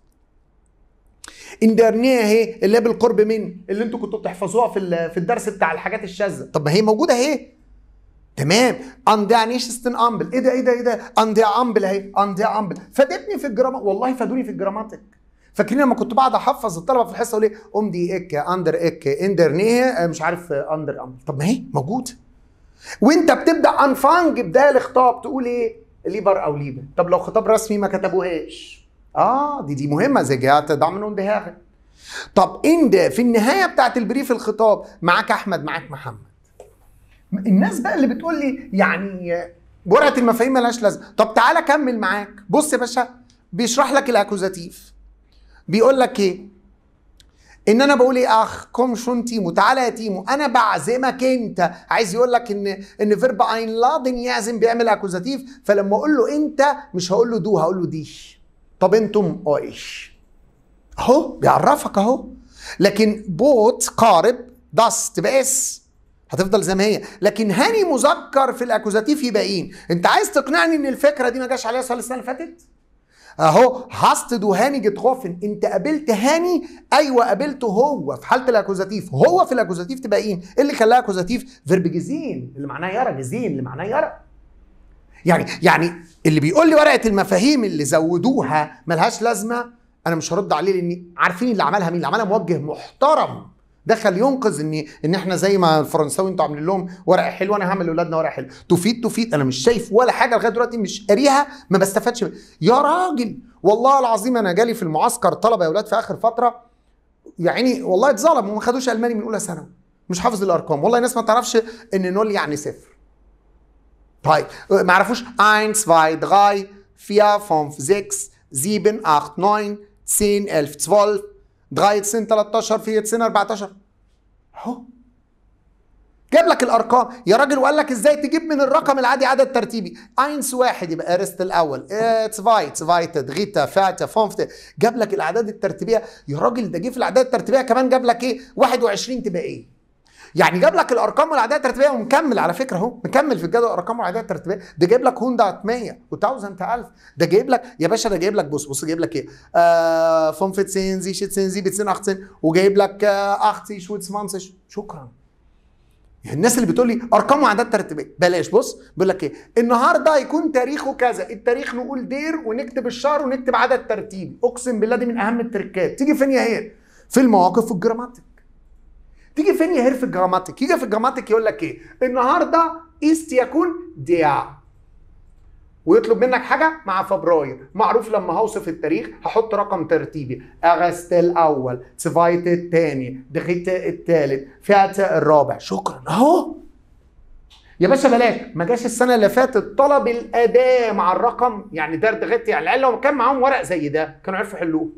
اندرنيه اهي اللي بالقرب مني اللي انتوا كنتوا بتحفظوها في في الدرس بتاع الحاجات الشاذه طب ما هي موجوده اهي تمام اندي انيشستن امبل ايه ده ايه ده ايه ده اندي امبل اهي اندي امبل فادتني في الجرام والله فادوني في الجراماتيك فاكرين لما كنت بقعد احفظ الطلبه في الحصه اقول ايه ام دي اك اندر اك اندرنيه آه، مش عارف آه، اندر امبل طب ما هي موجوده وانت بتبدا انفانج بدايه الخطاب تقول ايه ليبر او ليبر طب لو خطاب رسمي ما كتبوهاش اه دي دي مهمه زي جهات ضمن بهاغ طب انت في النهايه بتاعت البريف الخطاب معاك احمد معاك محمد الناس بقى اللي بتقول لي يعني جرعه المفاهيم ملهاش لازمه طب تعالى كمل معاك بص يا باشا بيشرح لك الاكوزاتيف بيقول لك ايه ان انا بقول ايه اخ كومشون تيمو تعالى يا تيمو انا بعزمك انت عايز يقول لك ان ان فيرب اين لادن يعزم بيعمل اكوزاتيف فلما اقول له انت مش هقول له دو هقول له دي طب انتم ايش اهو بيعرفك اهو لكن بوت قارب داس تبقى اس هتفضل زي ما هي لكن هاني مذكر في الاكوزاتيف يبقى ايه انت عايز تقنعني ان الفكره دي ما جاش عليها السنه اللي فاتت اهو هاست هاني جتغوفن انت قابلت هاني ايوه قابلته هو في حاله الاكوزاتيف هو في الاكوزاتيف تبقى ايه, إيه اللي خلاها اكوزاتيف فيرب جزين اللي معناه يرى جزين اللي معناه يرى يعني يعني اللي بيقول لي ورقه المفاهيم اللي زودوها ملهاش لازمه انا مش هرد عليه لاني عارفين اللي عملها مين اللي عملها موجه محترم دخل ينقذ ان ان احنا زي ما الفرنساوي انتوا عاملين لهم ورق حلو انا هعمل لاولادنا ورق حلو تفيد تفيد انا مش شايف ولا حاجه لغايه دلوقتي مش قاريها ما بستفادش يا راجل والله العظيم انا جالي في المعسكر طلبه يا اولاد في اخر فتره يعني والله اتظلم وما خدوش الماني من اولى ثانوي مش حافظ الارقام والله الناس ما تعرفش ان نول يعني صفر طيب ما عرفوش 1 2 3 4 5 6 7 8 9 10 11 12 لغايه سن 13 في سن 14 اهو جاب لك الارقام يا راجل وقال لك ازاي تجيب من الرقم العادي عدد ترتيبي اينس واحد يبقى ارست الاول اتس فايت فايت غيتا فاتا فونفت جاب لك الاعداد الترتيبيه يا راجل ده جه في الاعداد الترتيبيه كمان جاب لك ايه 21 تبقى ايه يعني جاب لك الارقام والعداد الترتيبيه ومكمل على فكره اهو مكمل في الجدول الارقام والعداد الترتيبيه ده جايب لك هوندا 100 و1000 ده جايب لك يا باشا ده جايب لك بص بص جايب لك ايه آه فون فيتسين زي شيتسين زي بيتسين اختسين وجايب لك آه اختي شويتس مانسش شكرا يعني الناس اللي بتقول لي ارقام وعداد ترتيبيه بلاش بص بيقول لك ايه النهارده هيكون تاريخه كذا التاريخ نقول دير ونكتب الشهر ونكتب عدد ترتيبي اقسم بالله دي من اهم التركات تيجي فين يا هي في المواقف والجراماتيك تيجي فين يا هير في الجراماتيك يجي في الجراماتيك يقول لك ايه النهارده ايست يكون ديا ويطلب منك حاجه مع فبراير معروف لما هوصف التاريخ هحط رقم ترتيبي اغست الاول سفايت الثاني دخيت الثالث فات الرابع شكرا اهو يا باشا بلاك ما جاش السنه اللي فاتت طلب الاداء مع الرقم يعني ده يعني على لو كان معاهم ورق زي ده كانوا عرفوا يحلوه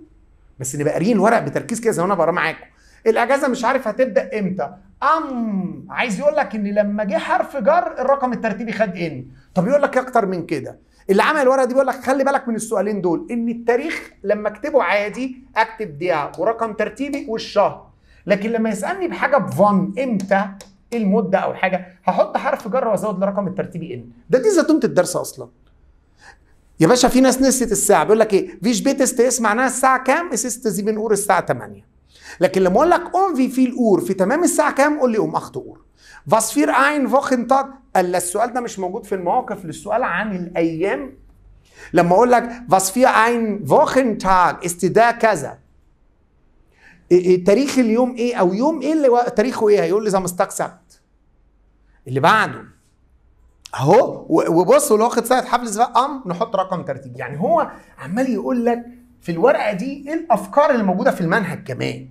بس نبقى قاريين الورق بتركيز كده زي ما انا بقرا معاكم الاجازه مش عارف هتبدا امتى ام عايز يقول لك ان لما جه حرف جر الرقم الترتيبي خد ان طب يقول لك اكتر من كده اللي عمل الورقه دي بيقول لك خلي بالك من السؤالين دول ان التاريخ لما اكتبه عادي اكتب دقيقه ورقم ترتيبي والشهر لكن لما يسالني بحاجه بفان امتى إيه المده او حاجه هحط حرف جر وازود لرقم الترتيبي ان ده دي زتونه الدرس اصلا يا باشا في ناس نسيت الساعه بيقول لك ايه فيش بيتست اسمع معناها الساعه كام اسست زي بنقول الساعه 8 لكن لما اقول لك انفي في في الأور في تمام الساعه كام قول لي ام اخت اور اين فوخن ein قال الا السؤال ده مش موجود في المواقف للسؤال عن الايام لما اقول لك فاسفير اين فوخن Wochentag است ده كذا تاريخ اليوم ايه او يوم ايه اللي تاريخه ايه هيقول لي مستاك سبت اللي بعده اهو وبص لو واخد ساعه حفل سباق ام نحط رقم ترتيب يعني هو عمال يقول لك في الورقه دي ايه الافكار اللي موجوده في المنهج كمان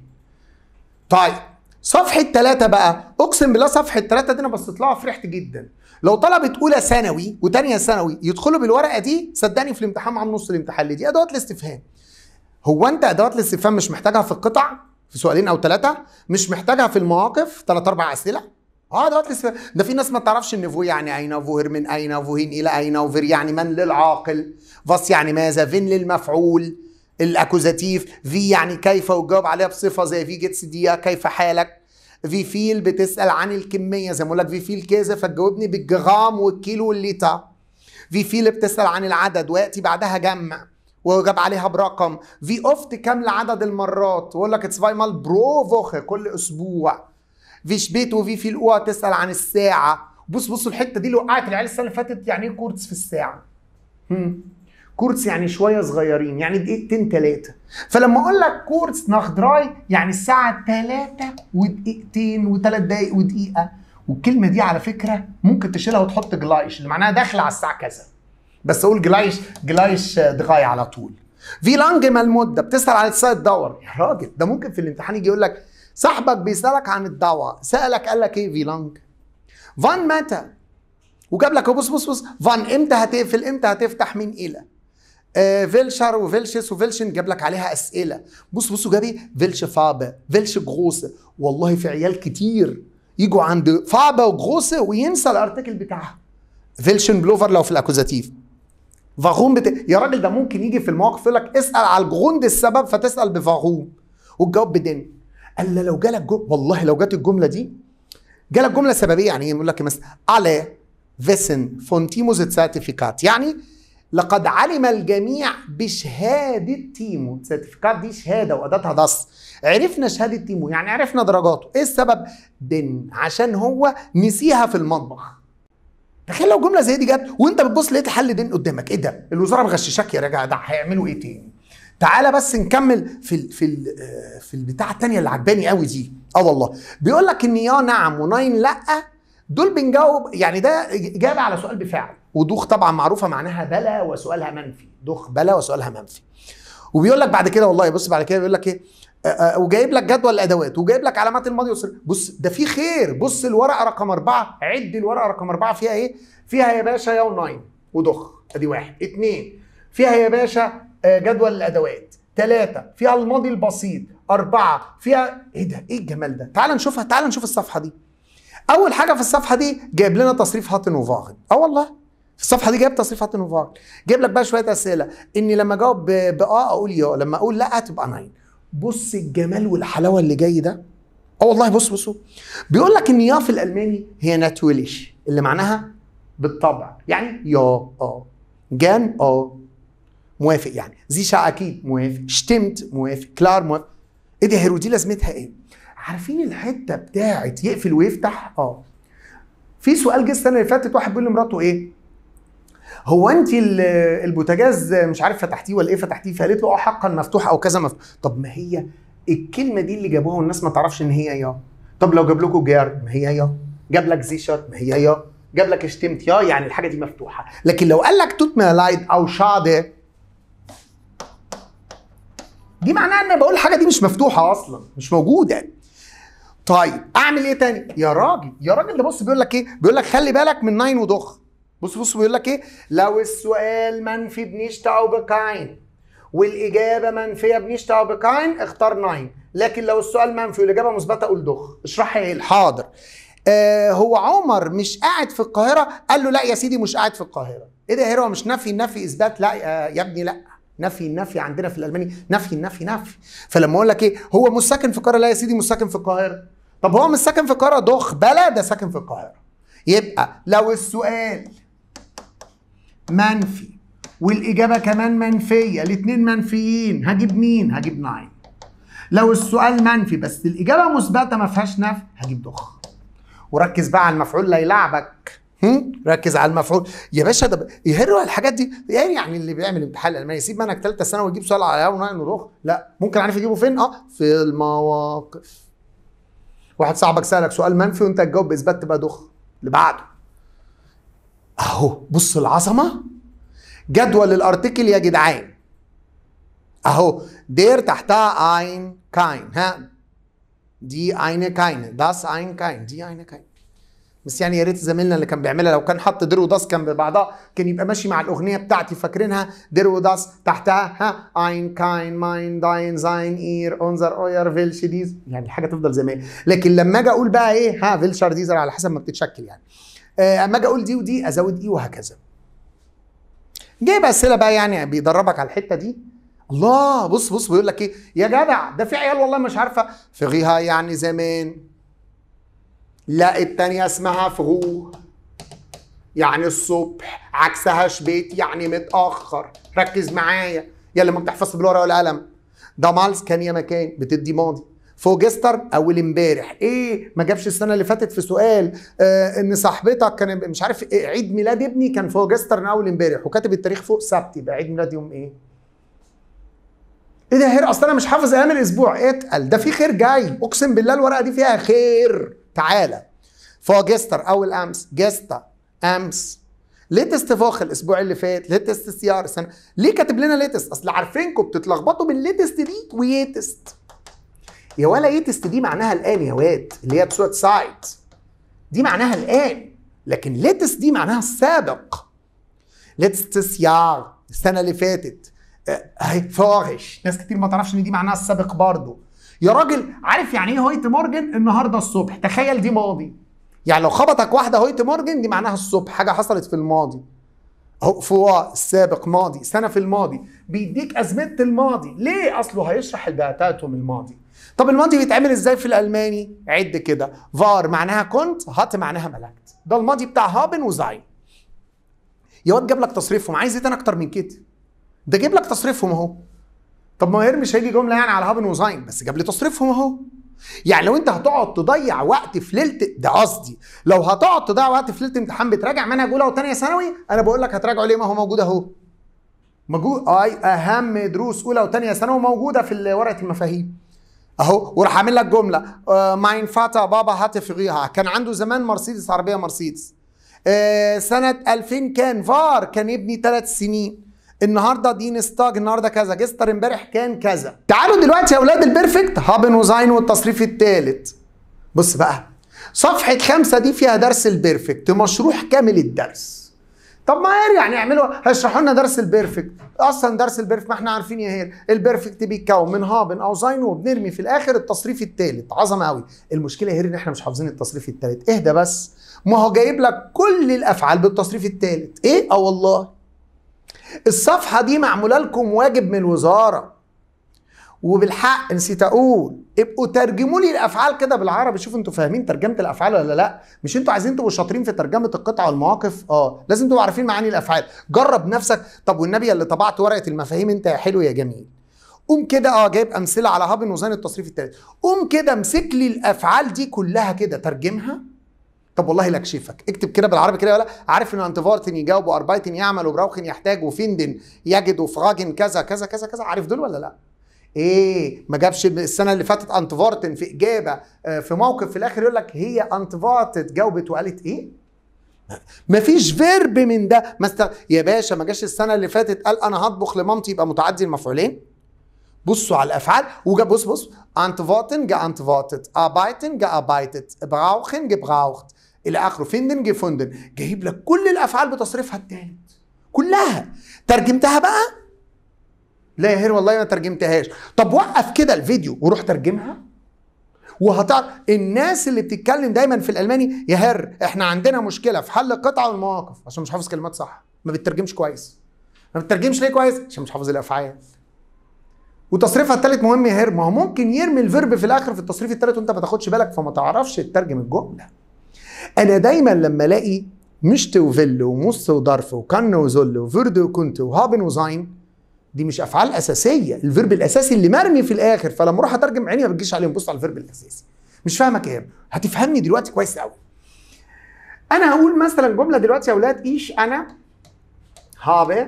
طيب صفحه ثلاثة بقى اقسم بالله صفحه ثلاثة دي انا بصيت لها فرحت جدا لو طلبت اولى ثانوي وثانيه ثانوي يدخلوا بالورقه دي صدقني في الامتحان معاهم نص الامتحان اللي دي ادوات الاستفهام هو انت ادوات الاستفهام مش محتاجها في القطع في سؤالين او ثلاثه مش محتاجها في المواقف ثلاث اربع اسئله اه ادوات الاستفهام ده في ناس ما تعرفش ان فو يعني اين هير من اين هين الى اين وفير يعني من للعاقل فاس يعني ماذا فين للمفعول الاكوزاتيف في يعني كيف وجاوب عليها بصفه زي في جيتس دي كيف حالك في فيل بتسال عن الكميه زي ما بقول لك في فيل كذا فتجاوبني بالجرام والكيلو والليتا في فيل بتسال عن العدد وياتي بعدها جمع ويجاب عليها برقم في اوفت كم عدد المرات واقول لك اتس فايمال بروفوخ كل اسبوع في شبيت وفي فيل اوعى تسال عن الساعه بص بص الحته دي اللي وقعت العيال السنه اللي فاتت يعني ايه كورتس في الساعه هم. كورتس يعني شويه صغيرين يعني دقيقتين ثلاثه فلما اقول لك كورتس راي يعني الساعه ثلاثه ودقيقتين وثلاث دقائق ودقيقه والكلمه دي على فكره ممكن تشيلها وتحط جلايش اللي معناها داخله على الساعه كذا بس اقول جلايش جلايش دغاي على طول في لانج ما المده بتسال عن الساعه الدور يا راجل ده ممكن في الامتحان يجي يقول لك صاحبك بيسالك عن الدواء سالك قال لك ايه في لانج فان متى وجاب لك بص بص بص فان امتى هتقفل امتى هتفتح مين الى إيه آه، فيلشر وفيلشس وفيلشن جاب لك عليها اسئله بص بصوا جابي فيلش فابا فيلش جغوسه والله في عيال كتير يجوا عند فابا وجغوسه وينسى الارتكل بتاعها فيلشن بلوفر لو في الاكوزاتيف فاغوم بت... يا راجل ده ممكن يجي في المواقف يقول لك اسال على الجغوند السبب فتسال بفاغوم وتجاوب بدن الا لو جالك جو... والله لو جت الجمله دي جالك جمله سببيه يعني ايه يقول لك مثلا على فيسن فونتيموز سيرتيفيكات يعني لقد علم الجميع بشهادة تيمو سيرتيفيكات دي شهادة وأداتها دص عرفنا شهادة تيمو يعني عرفنا درجاته إيه السبب؟ دن عشان هو نسيها في المطبخ تخيل لو جملة زي دي جت وأنت بتبص لقيت حل دن قدامك إيه ده؟ الوزارة مغششاك يا راجع ده هيعملوا إيه تاني؟ تعالى بس نكمل في الـ في الـ في البتاعة التانية اللي عجباني قوي دي اه والله بيقول لك ان يا نعم وناين لا دول بنجاوب يعني ده اجابه على سؤال بفعل ودوخ طبعا معروفه معناها بلا وسؤالها منفي دوخ بلا وسؤالها منفي وبيقول لك بعد كده والله بص بعد كده بيقول لك ايه وجايب لك جدول الادوات وجايب لك علامات الماضي والسر بص ده في خير بص الورقه رقم أربعة عد الورقه رقم أربعة فيها ايه فيها يا باشا يا ناين ودخ ادي واحد اتنين فيها يا باشا آه، جدول الادوات ثلاثة فيها الماضي البسيط أربعة فيها إيه ده؟ إيه الجمال ده؟ تعال نشوفها تعال نشوف الصفحة دي اول حاجه في الصفحه دي جايب لنا تصريف هاتن وفاغن اه والله في الصفحه دي جايب تصريف هاتن وفاغن جايب لك بقى شويه اسئله اني لما اجاوب باه اقول يا لما اقول لا تبقى ناين بص الجمال والحلاوه اللي جاي ده اه والله بص بصوا بيقول لك ان يا في الالماني هي ناتوليش اللي معناها بالطبع يعني يا اه جان اه موافق يعني زيشا اكيد موافق شتمت موافق كلار موافق ايه ده هيرودي لازمتها ايه عارفين الحته بتاعت يقفل ويفتح اه في سؤال جه السنه اللي فاتت واحد بيقول لمراته ايه هو انت البوتاجاز مش عارف فتحتيه ولا ايه فتحتيه فقالت له اه حقا مفتوح او كذا مفتوح طب ما هي الكلمه دي اللي جابوها والناس ما تعرفش ان هي يا طب لو جاب لكم جارد ما هي يا جاب لك زيشر ما هي يا جاب لك اشتمت يا يعني الحاجه دي مفتوحه لكن لو قال لك توت لايت او شاد دي معناها ان بقول الحاجه دي مش مفتوحه اصلا مش موجوده طيب اعمل ايه تاني يا راجل يا راجل ده بص بيقول لك ايه بيقول لك خلي بالك من ناين وضخ بص بص بيقول لك ايه لو السؤال منفي بنيشتاو بكاين والاجابه منفيه بنيشتاو بكاين اختار ناين لكن لو السؤال منفي والاجابه مثبته قول دخ اشرح ايه الحاضر آه هو عمر مش قاعد في القاهره قال له لا يا سيدي مش قاعد في القاهره ايه ده يا مش نفي نفي اثبات لا آه، يا ابني لا نفي النفي عندنا في الالماني نفي النفي نفي فلما اقول لك ايه هو مش ساكن في القاهره لا يا سيدي مش ساكن في القاهره طب هو مش ساكن في القاهره ضخ بلا ده ساكن في القاهره يبقى لو السؤال منفي والاجابه كمان منفيه الاثنين منفيين هجيب مين هجيب ناين لو السؤال منفي بس الاجابه مثبته ما فيهاش نفي هجيب ضخ وركز بقى على المفعول لا يلعبك ركز على المفعول يا باشا ده يهروا على الحاجات دي يعني, يعني اللي بيعمل امتحان الالماني يسيب منك ثالثه ثانوي ويجيب سؤال على ناين وضخ لا ممكن عارف يجيبه فين اه في المواقف واحد صاحبك سالك سؤال منفي وانت تجاوب باثبات تبقى دخ اللي بعده اهو بص العظمه جدول الارتكل يا جدعان اهو دير تحتها اين كاين ها دي اين كاين داس اين كاين دي اين كاين بس يعني يا ريت زميلنا اللي كان بيعملها لو كان حط درو داس كان ببعضها كان يبقى ماشي مع الاغنيه بتاعتي فاكرينها درو داس تحتها ها اين كاين ماين داين زاين اير اونزر اوير فيلش ديز يعني الحاجه تفضل زي ما هي لكن لما اجي اقول بقى ايه ها فيلشر ديزر على حسب ما بتتشكل يعني آه، اما اجي اقول دي ودي ازود اي وهكذا جايب اسئله بقى يعني بيدربك على الحته دي الله بص بص بيقول لك ايه يا جدع ده في عيال والله مش عارفه في غيها يعني زمان لا التانية اسمها فغو يعني الصبح عكسها شبيت يعني متأخر ركز معايا يا اللي ما بتحفظ بالورقة والقلم ده مالز كان يا مكان بتدي ماضي فوجستر اول امبارح ايه ما جابش السنه اللي فاتت في سؤال آه ان صاحبتك كان مش عارف إيه عيد ميلاد ابني كان فوجستر اول امبارح وكاتب التاريخ فوق سبت يبقى عيد ميلاد يوم ايه ايه ده هير اصل انا مش حافظ ايام الاسبوع اتقل ده في خير جاي اقسم بالله الورقه دي فيها خير تعالى فاجستر اول امس جستا امس ليتست فوخ الاسبوع اللي فات ليتست سيار السنه ليه كاتب لنا ليتست اصل عارفينكم بتتلخبطوا بين ليتست دي ويتست يا ولا يتست دي معناها الان يا واد اللي هي بسوره سايت دي معناها الان لكن ليتست دي معناها السابق ليتست سيار السنه اللي فاتت آه، هي فورش ناس كتير ما تعرفش ان دي معناها السابق برضه يا راجل عارف يعني ايه هويت مورجن النهارده الصبح تخيل دي ماضي يعني لو خبطك واحده هويت مورجن دي معناها الصبح حاجه حصلت في الماضي فوا السابق ماضي سنه في الماضي بيديك ازمنه الماضي ليه اصله هيشرح من الماضي طب الماضي بيتعمل ازاي في الالماني عد كده فار معناها كنت هات معناها ملكت ده الماضي بتاع هابن وزاين يا واد جاب لك تصريفهم عايز ايه اكتر من كده ده جيب لك تصريفهم اهو طب ما مش هيجي جمله يعني على هابن وزاين بس جاب لي تصريفهم اهو يعني لو انت هتقعد تضيع وقت في ليله ده قصدي لو هتقعد تضيع وقت في ليله امتحان بتراجع منهج اولى وثانيه ثانوي انا بقول لك هتراجعه ليه ما هو موجود اهو موجود اي اهم دروس اولى وثانيه ثانوي موجوده في ورقه المفاهيم اهو وراح عامل لك جمله آه، ماين فاتا بابا هتفغيها كان عنده زمان مرسيدس عربيه مرسيدس آه، سنه 2000 كان فار كان ابني ثلاث سنين النهارده دي نستاج النهارده كذا جستر امبارح كان كذا تعالوا دلوقتي يا اولاد البرفكت هابن وزاين والتصريف الثالث بص بقى صفحه خمسة دي فيها درس البرفكت مشروح كامل الدرس طب ما هير يعني اعملوا هيشرحوا لنا درس البرفكت اصلا درس البرفكت ما احنا عارفين يا هير البرفكت بيتكون من هابن او زاين وبنرمي في الاخر التصريف الثالث عظمه قوي المشكله يا هير ان احنا مش حافظين التصريف الثالث اهدى بس ما هو جايب لك كل الافعال بالتصريف الثالث ايه اه والله الصفحة دي معمولة لكم واجب من الوزارة وبالحق نسيت اقول ابقوا ترجموا لي الافعال كده بالعربي شوفوا انتوا فاهمين ترجمه الافعال ولا لا مش انتوا عايزين تبقوا شاطرين في ترجمه القطع والمواقف اه لازم تبقوا عارفين معاني الافعال جرب نفسك طب والنبي اللي طبعت ورقه المفاهيم انت يا حلو يا جميل قوم كده اه جايب امثله على هابن وزان التصريف الثالث قوم كده امسك لي الافعال دي كلها كده ترجمها طب والله لا اكشفك اكتب كده بالعربي كده ولا عارف ان انتفارتن يجاوبوا اربايتن يعمل وبروخ يحتاج وفيندن يجد وفراجن كذا كذا كذا كذا عارف دول ولا لا ايه ما جابش السنه اللي فاتت انتفارتن في اجابه آه، في موقف في الاخر يقول لك هي انتفارتت جاوبت وقالت ايه *laughs* مفيش فيرب من ده ما است... يا باشا ما جاش السنه اللي فاتت قال انا هطبخ لمامتي يبقى متعدي المفعولين بصوا على الافعال وجا بص بص انتفارتن جا انتفارتت ابايتن جا اربايتت براوخن جبراوخت الى اخره فيندن جيفوندن جايب لك كل الافعال بتصريفها التالت كلها ترجمتها بقى لا يا هير والله ما ترجمتهاش طب وقف كده الفيديو وروح ترجمها وهتعرف الناس اللي بتتكلم دايما في الالماني يا هير احنا عندنا مشكله في حل القطع والمواقف عشان مش حافظ كلمات صح ما بتترجمش كويس ما بتترجمش ليه كويس عشان مش حافظ الافعال وتصريفها الثالث مهم يا هير ما هو ممكن يرمي الفيرب في الاخر في التصريف الثالث وانت ما تاخدش بالك فما تعرفش تترجم الجمله انا دايما لما الاقي مشت وفيل ومص وظرف وكن وذل وفرد وكنت وهابن وزاين دي مش افعال اساسيه الفيرب الاساسي اللي مرمي في الاخر فلما اروح اترجم عيني ما بتجيش عليهم بص على الفيرب الاساسي مش فاهمك ايه هتفهمني دلوقتي كويس قوي انا هقول مثلا جمله دلوقتي يا اولاد ايش انا هابي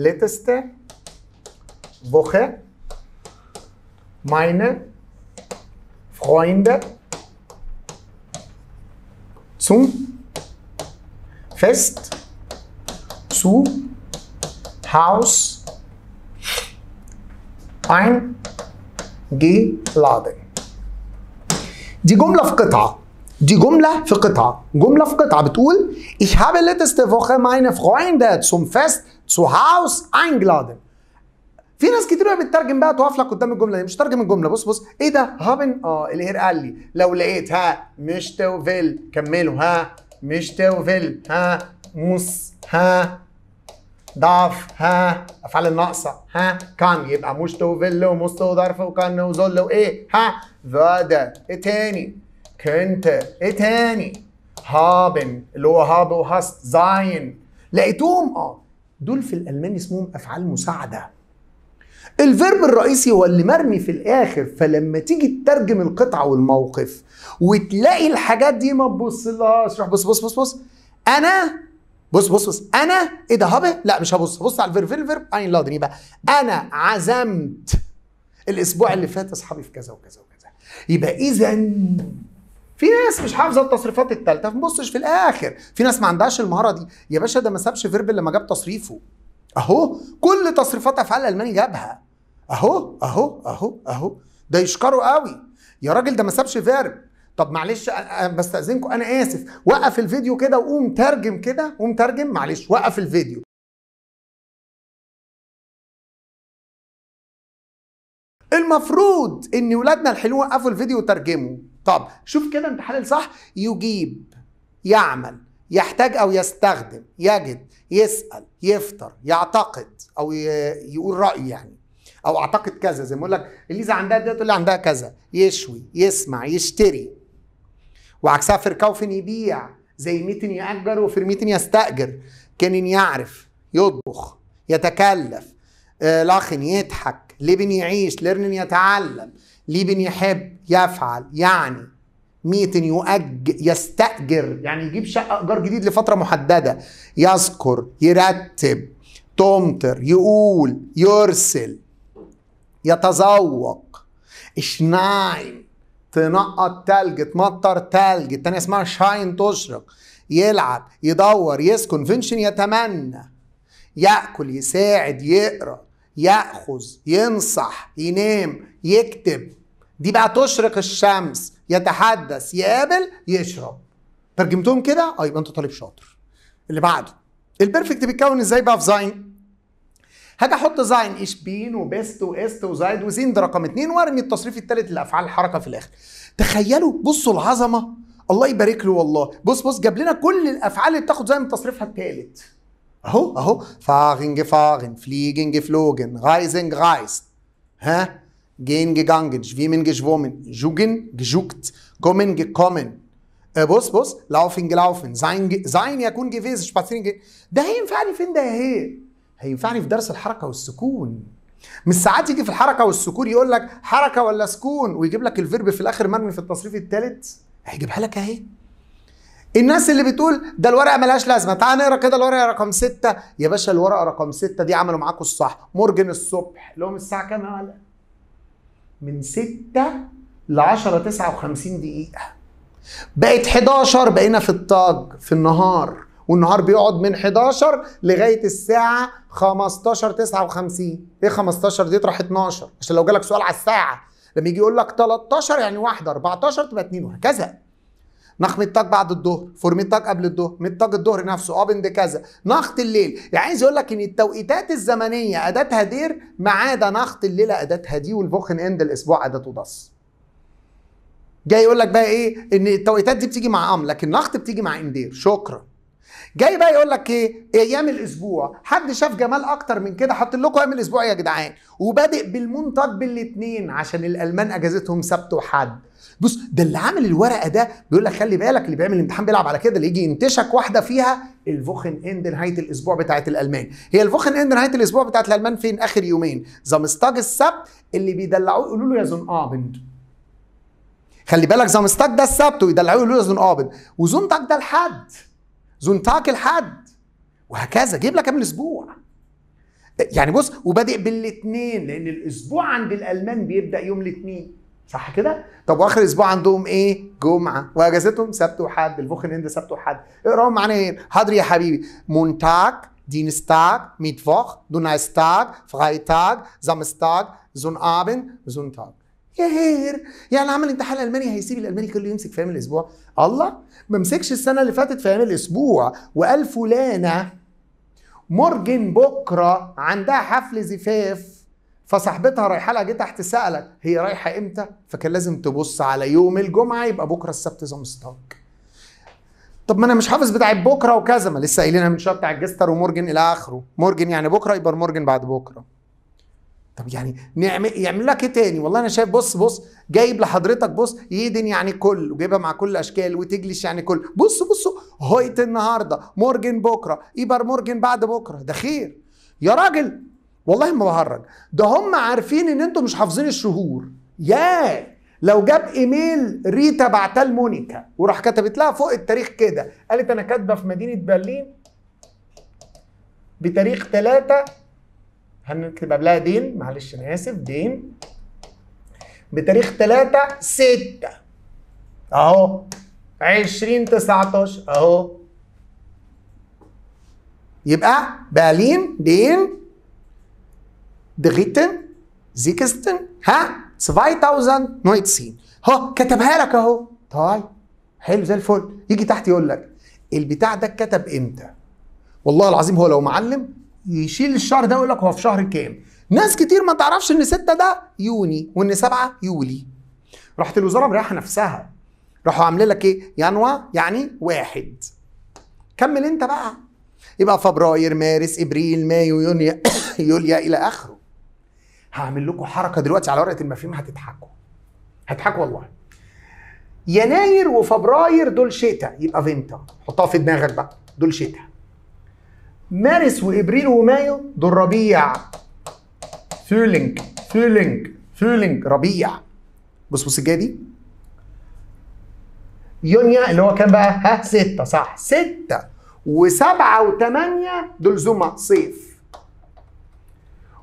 letzte بوخه ماينه Freunde zum, Fest, zu, Haus, eingeladen. Die جملة في قطعة دي جملة في قطعة جملة Ich habe letzte Woche meine Freunde zum Fest zu Haus eingeladen في ناس كتير قوي بتترجم بقى تقف لك قدام الجمله دي مش ترجم الجمله بص بص ايه ده هابن اه الهير قال لي لو لقيت ها مش توفيل كملوا ها مش توفيل ها مص ها ضعف ها افعال الناقصه ها كان يبقى مش توفيل وموس وظرف وكان وظل وايه ها فادا ايه تاني كنت ايه تاني هابن اللي هو هاب وهاست زاين لقيتهم اه دول في الالماني اسمهم افعال مساعده الفيرب الرئيسي هو اللي مرمي في الاخر فلما تيجي تترجم القطعه والموقف وتلاقي الحاجات دي ما تبصلهاش روح بص بص بص بص انا بص بص بص انا ايه ده هبه لا مش هبص بص على الفيرب فين الفيرب اين لادني بقى انا عزمت الاسبوع اللي فات اصحابي في كذا وكذا وكذا يبقى اذا في ناس مش حافظه التصريفات الثالثه ما في الاخر في ناس ما عندهاش المهاره دي يا باشا ده ما سابش فيرب لما جاب تصريفه اهو كل تصريفات افعال الالماني جابها اهو اهو اهو اهو ده يشكره قوي يا راجل ده ما سابش فيرب طب معلش بستاذنكم انا اسف وقف الفيديو كده وقوم ترجم كده قوم ترجم معلش وقف الفيديو المفروض ان ولادنا الحلوين وقفوا الفيديو وترجموا طب شوف كده انت حلل صح يجيب يعمل يحتاج او يستخدم يجد يسال يفطر يعتقد او يقول راي يعني او اعتقد كذا زي ما اقول لك اليزا عندها ده تقول لي عندها كذا يشوي يسمع يشتري وعكسها فركوفن يبيع زي ميتن يأجر وفرميتن يستأجر كان يعرف يطبخ يتكلف آه، لاخن يضحك ليبن يعيش ليرنن يتعلم ليبن يحب يفعل يعني ميتن يؤج يستأجر يعني يجيب شقة إيجار جديد لفترة محددة يذكر يرتب تمطر يقول يرسل يتذوق شناين تنقط تلج تمطر تلج التانية اسمها شاين تشرق يلعب يدور يسكن فينشن يتمنى ياكل يساعد يقرا ياخذ ينصح ينام يكتب دي بقى تشرق الشمس يتحدث يقابل يشرب ترجمتهم كده اه يبقى انت طالب شاطر اللي بعده البرفكت بيتكون ازاي بقى في زاين هاجي احط زاين بين وبيست واست وزايد وزين ده رقم اثنين وارمي التصريف الثالث لافعال الحركه في الاخر تخيلوا بصوا العظمه الله يبارك له والله بص بص جاب لنا كل الافعال اللي بتاخد زاين من تصريفها الثالث اهو اهو فاغنج فاغن فليجنج فلوجن غايزنج reisen ها جينج gegangen جفيمنج جفومن جوجن جوجت كومنج كومن أه، بص بص لاوفنج لاوفن زاين زاين يكون gewesen spazieren ده هينفعني فين ده هي هينفعني في درس الحركه والسكون مش ساعات يجي في الحركه والسكون يقول لك حركه ولا سكون ويجيب لك الفيرب في الاخر مرمي في التصريف الثالث هيجيبها لك اهي الناس اللي بتقول ده الورقه ملهاش لازمه تعال نقرا كده الورقه رقم ستة يا باشا الورقه رقم ستة دي عملوا معاكم الصح مرجن الصبح لهم الساعه كام يا من ستة ل 10 59 دقيقه بقت 11 بقينا في الطاج في النهار والنهار بيقعد من 11 لغايه الساعه 15 59 ايه 15 دي تروح 12 عشان لو جالك سؤال على الساعه لما يجي يقول لك 13 يعني 1 14 تبقى 2 وهكذا نخ التاج بعد الظهر فور ميتاج قبل الظهر ميتاج الظهر نفسه ابند آه كذا نخت الليل يعني عايز يقول لك ان التوقيتات الزمنيه اداتها دير ما عدا نخت الليله اداتها دي والبوخن اند الاسبوع اداته دص جاي يقول لك بقى ايه ان التوقيتات دي بتيجي مع ام لكن نخت بتيجي مع اندير شكرا جاي بقى يقول لك ايه ايام الاسبوع حد شاف جمال اكتر من كده حط لكم ايام الاسبوع يا جدعان وبادئ بالمنتج بالاثنين عشان الالمان اجازتهم سبت وحد بص ده اللي عامل الورقه ده بيقول لك خلي بالك اللي بيعمل الامتحان بيلعب على كده اللي يجي ينتشك واحده فيها الفوخن اند نهايه الاسبوع بتاعه الالمان هي الفوخن اند نهايه الاسبوع بتاعه الالمان فين اخر يومين زامستاج السبت اللي بيدلعوه يقولوا له يا زون ابند خلي بالك زامستاج ده السبت ويدلعوه يقولوا له يا زون ابند وزونتاج ده الحد زنتاك الحد وهكذا جيب لك من اسبوع يعني بص وبادئ بالاثنين لان الاسبوع عند الالمان بيبدا يوم الاثنين صح كده؟ طب واخر اسبوع عندهم ايه؟ جمعه واجازتهم سبت وحد الفخ الهند سبت وحد اقراهم معانا ايه؟ حاضر يا حبيبي مونتاك دينستاك ميتفوخ دونايستاك فرايتاك زامستاك زون ابن زون يا هير يعني عمل امتحان الماني هيسيب الالماني كله يمسك في الاسبوع الله ما مسكش السنه اللي فاتت في الاسبوع وقال فلانه مورجن بكره عندها حفل زفاف فصاحبتها رايحه لها جه تحت سالت هي رايحه امتى فكان لازم تبص على يوم الجمعه يبقى بكره السبت ستوك طب ما انا مش حافظ بتاع بكره وكذا ما لسه قايلينها من شويه بتاع الجستر ومورجن الى اخره مورجن يعني بكره يبقى مورجن بعد بكره طب يعني نعمل إيه؟ يعمل لك ايه تاني والله انا شايف بص بص جايب لحضرتك بص يدن يعني كل وجايبها مع كل اشكال وتجلس يعني كل بص بص هويت النهارده مورجن بكره ايبر مورجن بعد بكره ده خير يا راجل والله ما بهرج ده هم عارفين ان انتم مش حافظين الشهور ياه لو جاب ايميل ريتا بعتاه لمونيكا وراح كتبت لها فوق التاريخ كده قالت انا كاتبه في مدينه برلين بتاريخ 3 هنكتب قبلها دين معلش انا اسف دين بتاريخ 3 6 اهو 20 19 اهو يبقى بالين دين دغيتن سيكستن ها 2019 هو كتبها لك اهو طيب حلو زي الفل يجي تحت يقول لك البتاع ده اتكتب امتى والله العظيم هو لو معلم يشيل الشهر ده ويقول لك هو في شهر كام ناس كتير ما تعرفش ان ستة ده يوني وان سبعة يولي راحت الوزاره مريحه نفسها راحوا عاملين لك ايه يانوا يعني واحد كمل انت بقى يبقى فبراير مارس ابريل مايو يونيو *coughs* يوليا الى اخره هعمل لكم حركه دلوقتي على ورقه المفاهيم هتضحكوا هتضحكوا والله يناير وفبراير دول شتاء يبقى فينتا حطها في دماغك بقى دول شتاء مارس وابريل ومايو دول ربيع فيلينج فيلينج فيلينج ربيع بص بص الجايه دي يونيا اللي هو كان بقى ها ستة صح ستة وسبعة وثمانية دول زمع صيف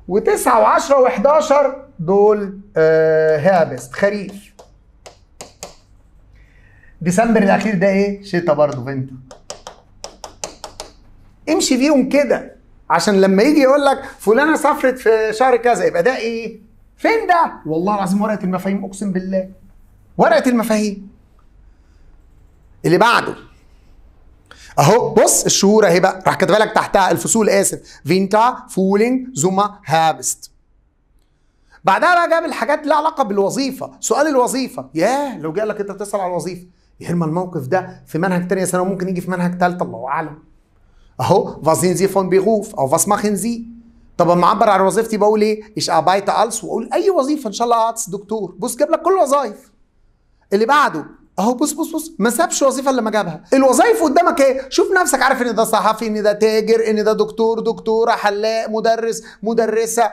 وتسعة وعشرة وحداشر دول آه هابست خريف ديسمبر الأخير ده إيه؟ شتا برضو فهمت امشي بيهم كده عشان لما يجي يقول لك فلانه سافرت في شهر كذا يبقى ده ايه؟ فين ده؟ والله العظيم ورقه المفاهيم اقسم بالله ورقه المفاهيم اللي بعده اهو بص الشهور اهي بقى راح كاتبه لك تحتها الفصول اسف فينتا فولينج زوما هابست بعدها بقى جاب الحاجات لها علاقه بالوظيفه سؤال الوظيفه ياه لو جه لك انت بتسال على الوظيفه يا اما الموقف ده في منهج تانية سنه وممكن يجي في منهج ثالثه الله اعلم اهو was sind Sie von Beruf? Auf was machen Sie? طب اما اعبر عن وظيفتي بقول ايه؟ ich arbeite als واقول اي وظيفه ان شاء الله ارتس دكتور بص جاب لك كل الوظائف اللي بعده اهو بص بص بص ما سابش وظيفه الا ما جابها الوظائف قدامك ايه شوف نفسك عارف ان ده صحفي ان ده تاجر ان ده دكتور دكتوره حلاق مدرس مدرسه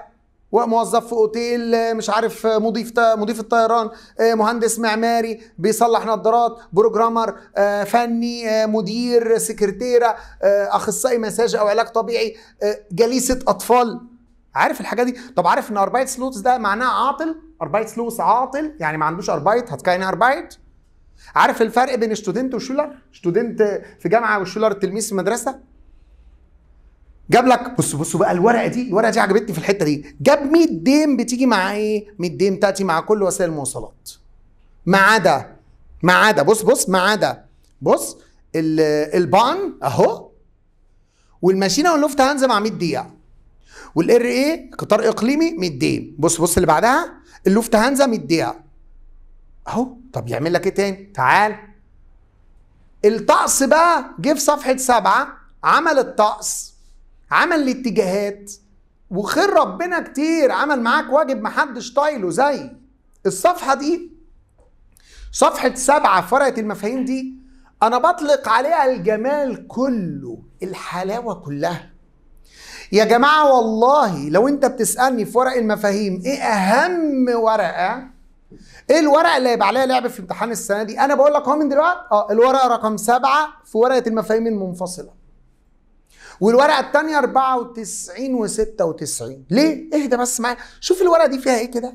وموظف في اوتيل مش عارف مضيف مضيف الطيران آه، مهندس معماري بيصلح نظارات بروجرامر آه، فني آه، مدير سكرتيره اخصائي مساج او علاج طبيعي جليسه اطفال عارف الحاجات دي طب عارف ان اربايت سلوتس ده معناه عاطل اربايت سلوتس عاطل يعني ما عندوش اربايت هتكاين اربايت عارف الفرق بين ستودنت وشولر ستودنت في جامعه وشولر تلميذ في مدرسه جاب لك بص بص بقى الورقه دي الورقه دي عجبتني في الحته دي جاب 100 ديم بتيجي مع ايه 100 ديم تاتي مع كل وسائل المواصلات ما عدا ما عدا بص بص ما عدا بص البان اهو والماشينه واللوفت هانز مع 100 دقيقه والار اي قطار اقليمي 100 ديم بص بص اللي بعدها اللوفت هانز 100 دقيقه اهو طب يعمل لك ايه تاني تعال الطقس بقى جه في صفحه سبعه عمل الطقس عمل الاتجاهات وخير ربنا كتير عمل معاك واجب محدش طايله زي الصفحه دي صفحه سبعه فرقه المفاهيم دي انا بطلق عليها الجمال كله الحلاوه كلها يا جماعه والله لو انت بتسالني في ورق المفاهيم ايه اهم ورقه ايه الورقه اللي هيبقى عليها لعب في امتحان السنه دي انا بقول لك اهو من دلوقتي اه الورقه رقم سبعه في ورقه المفاهيم المنفصله والورقه الثانيه 94 و96 ليه اهدى بس معايا شوف الورقه دي فيها ايه كده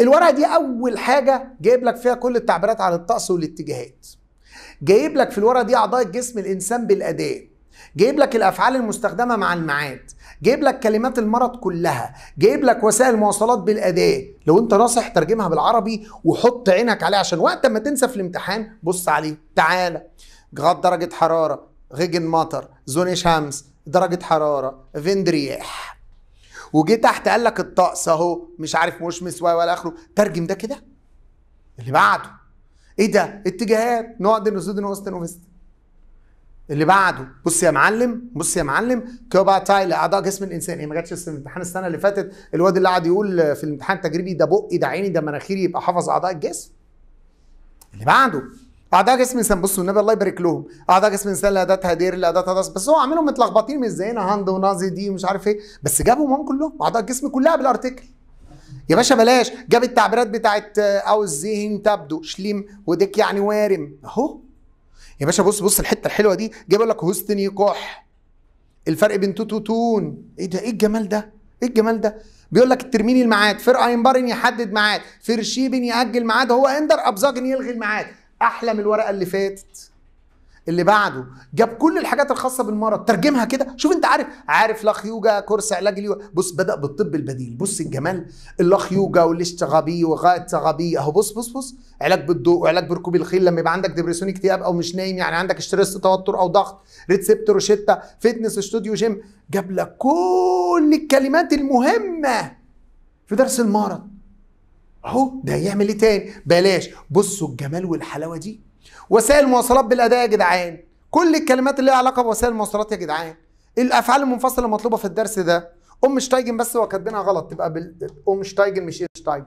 الورقه دي اول حاجه جايب لك فيها كل التعبيرات عن الطقس والاتجاهات جايب لك في الورقه دي اعضاء الجسم الانسان بالاداء جايب لك الافعال المستخدمه مع الميعاد جايب لك كلمات المرض كلها جايب لك وسائل المواصلات بالاداه لو انت ناصح ترجمها بالعربي وحط عينك عليها عشان وقت ما تنسى في الامتحان بص عليه تعالى درجه حراره غيجن مطر زون شمس درجة حرارة فند رياح وجي تحت قال لك الطقس اهو مش عارف مشمس ولا اخره ترجم ده كده اللي بعده ايه ده اتجاهات نقعد نسود نقص نقص اللي بعده بص يا معلم بص يا معلم تايل لاعضاء جسم الانسان هي إيه ما جاتش في الامتحان السنه اللي فاتت الواد اللي قعد يقول في الامتحان التجريبي ده بقي ده عيني ده مناخيري يبقى حافظ اعضاء الجسم اللي بعده اعضاء جسم انسان بصوا النبي الله يبارك لهم اعضاء جسم انسان لا ده هدير لا ده هدس بس هو عاملهم متلخبطين مش زينا هاند ونازي دي ومش عارف ايه بس جابهم هم كلهم اعضاء الجسم كلها بالارتكل يا باشا بلاش جاب التعبيرات بتاعت آه، او الزين تبدو شليم وديك يعني وارم اهو يا باشا بص بص الحته الحلوه دي جاي لك هوستن كح الفرق بين توت وتون ايه ده ايه الجمال ده ايه الجمال ده بيقول لك الترميني الميعاد فرق اينبارن يحدد ميعاد فرشيبن ياجل ميعاد هو اندر ابزاجن يلغي الميعاد احلى من الورقه اللي فاتت اللي بعده جاب كل الحاجات الخاصه بالمرض ترجمها كده شوف انت عارف عارف لاخ يوجا كورس علاج اليوجا بص بدا بالطب البديل بص الجمال اللا خيوجا والاشتغابي وغايه تغابي اهو بص بص بص علاج بالضوء وعلاج بركوب الخيل لما يبقى عندك دبرسيون اكتئاب او مش نايم يعني عندك ستريس توتر او ضغط ريتسبت روشيتا فيتنس استوديو جيم جاب لك كل الكلمات المهمه في درس المرض اهو ده هيعمل ايه تاني بلاش بصوا الجمال والحلاوه دي وسائل المواصلات بالاداء يا جدعان كل الكلمات اللي لها علاقه بوسائل المواصلات يا جدعان الافعال المنفصله المطلوبه في الدرس ده ام شتايجن بس هو كاتبينها غلط تبقى بال... ام شتايجن مش شتايجن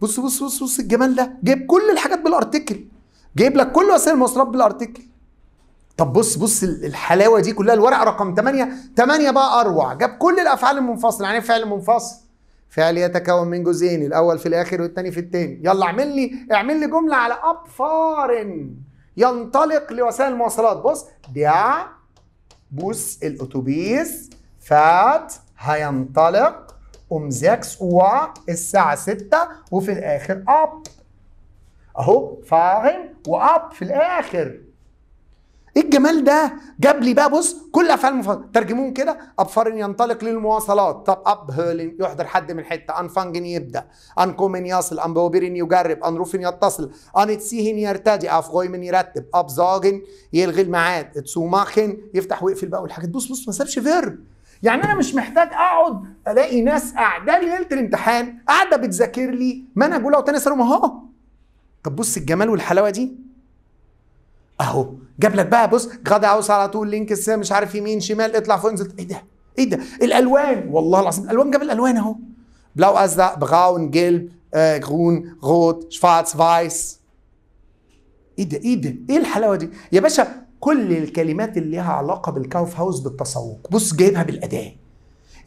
بص بص بص بص الجمال ده جايب كل الحاجات بالارتكل جايب لك كل وسائل المواصلات بالارتكل طب بص بص الحلاوه دي كلها الورق رقم 8 8 بقى اروع جاب كل الافعال المنفصله يعني إيه فعل منفصل فعل يتكون من جزئين الاول في الاخر والثاني في الثاني يلا اعمل لي اعمل لي جمله على ابفار ينطلق لوسائل المواصلات بص بيع بوس الاتوبيس فات هينطلق امزاكس و الساعه 6 وفي الاخر اب اهو فاهم واب في الاخر ايه الجمال ده جاب لي بقى بص كل افعال مفصله ترجموهم كده ابفر ينطلق للمواصلات طب اب هيرلين يحضر حد من حته ان فانجن يبدا ان كومن يصل ان انبوبير يجرب ان انروفن يتصل ان تسيهن يرتدي اف غويمن يرتب اب زاجن يلغي الميعاد اتسوماخن يفتح ويقفل بقى والحاجات بص بص ما سابش فيرب يعني انا مش محتاج اقعد الاقي ناس قاعده لي ليله الامتحان قاعده بتذاكر لي منهج اولى وثانيه ثانوي اهو طب بص الجمال والحلاوه دي اهو جاب لك بقى بص غدا عاوز على طول لينك السام مش عارف يمين شمال اطلع فوق انزل ايه ده ايه ده الالوان والله العظيم الالوان جاب الالوان اهو بلاو ازرق براون جلب آه غوت روت فايس ايه ده ايه ده ايه الحلاوه دي يا باشا كل الكلمات اللي ليها علاقه بالكاوف هاوس بالتسوق بص جايبها بالاداه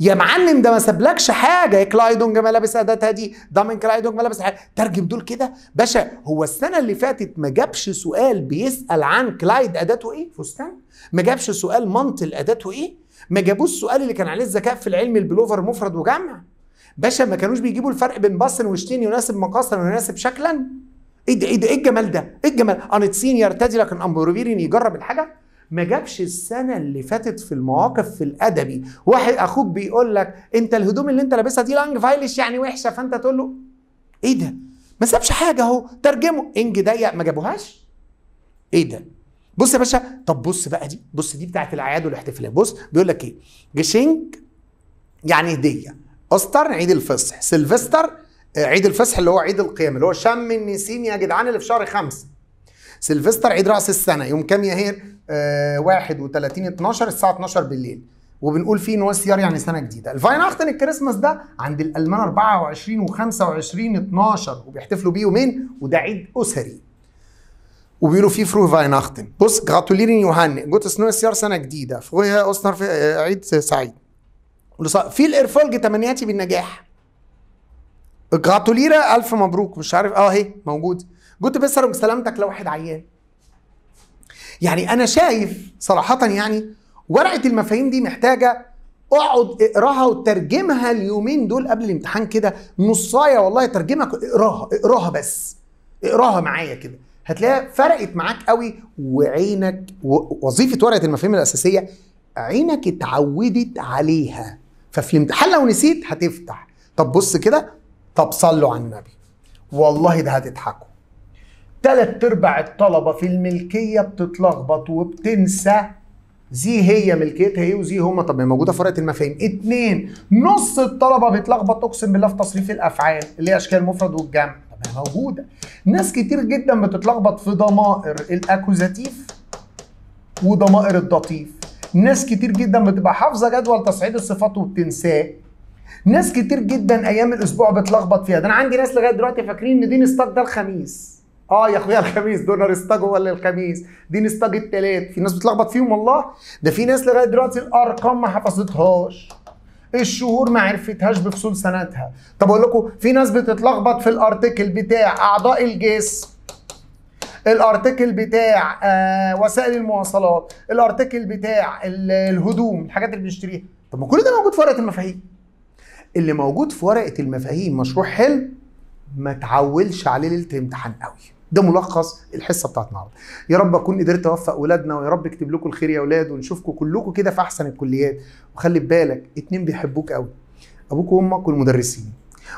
يا معلم ده ما سابلكش حاجه يا كلايدونج ما لابس اداتها دي من كلايدونج ما لابس حاجه ترجم دول كده باشا هو السنه اللي فاتت ما جابش سؤال بيسال عن كلايد اداته ايه فستان ما جابش سؤال مانتل اداته ايه ما جابوش السؤال اللي كان عليه الذكاء في العلم البلوفر مفرد وجمع باشا ما كانوش بيجيبوا الفرق بين باصن وشتين يناسب مقاسا ويناسب شكلا ايه ده ايه ده ايه الجمال ده ايه الجمال انتسين يرتدي لكن امبروفيرين يجرب الحاجه ما جابش السنه اللي فاتت في المواقف في الادبي واحد اخوك بيقول لك انت الهدوم اللي انت لابسها دي لانج فايلش يعني وحشه فانت تقول له ايه ده ما سابش حاجه اهو ترجمه انج ضيق ما جابوهاش ايه ده بص يا باشا طب بص بقى دي بص دي بتاعت الاعياد والاحتفالات بص بيقول لك ايه جشينج يعني هديه استر عيد الفصح سيلفستر عيد الفصح اللي هو عيد القيامه اللي هو شم النسيم يا جدعان اللي في شهر خمسه سيلفستر عيد راس السنه يوم كام يا هير آه 31 12 الساعه 12 بالليل وبنقول فيه سيار يعني سنه جديده الفايناختن الكريسماس ده عند الالمان 24 و25 12 وبيحتفلوا بيه يومين وده عيد اسري وبيقولوا فيه فرو فايناختن بص gratulieren يوهان جوتس سيار سنه جديده فروه اوسنر في عيد سعيد في الارفولج تمنياتي بالنجاح جراتوليرا الف مبروك مش عارف اه اهي موجود جود سلامتك لو واحد عيان يعني انا شايف صراحه يعني ورقه المفاهيم دي محتاجه اقعد اقراها وترجمها اليومين دول قبل الامتحان كده نصايه والله ترجمها اقراها اقراها بس اقراها معايا كده هتلاقيها فرقت معاك قوي وعينك وظيفه ورقه المفاهيم الاساسيه عينك اتعودت عليها ففي الامتحان لو نسيت هتفتح طب بص كده طب صلوا على النبي والله ده هتضحكوا ثلاث ارباع الطلبه في الملكيه بتتلخبط وبتنسى زي هي ملكيتها ايه وزي هما طب ما موجوده في ورقه المفاهيم اتنين نص الطلبه بيتلخبط اقسم بالله في تصريف الافعال اللي هي اشكال المفرد والجمع طب موجوده ناس كتير جدا بتتلخبط في ضمائر الاكوزاتيف وضمائر الضطيف. ناس كتير جدا بتبقى حافظه جدول تصعيد الصفات وبتنساه ناس كتير جدا ايام الاسبوع بتلخبط فيها ده انا عندي ناس لغايه دلوقتي فاكرين ان دين ستاك ده الخميس اه يا اخويا الخميس دول نرستاجو ولا الخميس دي نستاج التلات في ناس بتلخبط فيهم والله ده في ناس لغايه دلوقتي الارقام ما حفظتهاش الشهور ما عرفتهاش بفصول سنتها طب اقول لكم في ناس بتتلخبط في الارتكل بتاع اعضاء الجسم الارتكل بتاع آه وسائل المواصلات الارتكل بتاع الهدوم الحاجات اللي بنشتريها طب ما كل ده موجود في ورقه المفاهيم اللي موجود في ورقه المفاهيم مشروع حلو ما تعولش عليه ليله الامتحان قوي ده ملخص الحصه بتاعت النهارده يا رب اكون قدرت اوفق اولادنا ويا رب اكتب لكم الخير يا اولاد ونشوفكم كلكم كده في احسن الكليات وخلي بالك اتنين بيحبوك قوي ابوك وامك والمدرسين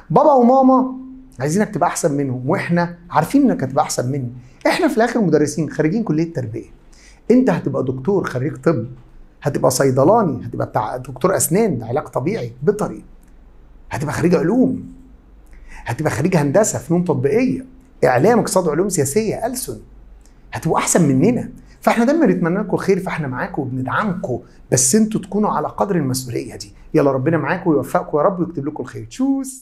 بابا وماما عايزينك تبقى احسن منهم واحنا عارفين انك هتبقى احسن مني احنا في الاخر مدرسين خريجين كليه تربيه انت هتبقى دكتور خريج طب هتبقى صيدلاني هتبقى بتاع دكتور اسنان ده علاج طبيعي بيطري هتبقى خريج علوم هتبقى خريج هندسه فنون تطبيقيه اعلام اقتصاد وعلوم سياسيه ألسن هتبقوا احسن مننا فاحنا دايما بنتمنى لكم الخير فاحنا معاكم وبندعمكم بس انتوا تكونوا على قدر المسؤوليه دي يلا ربنا معاكم ويوفقكم يا رب ويكتب لكم الخير تشوس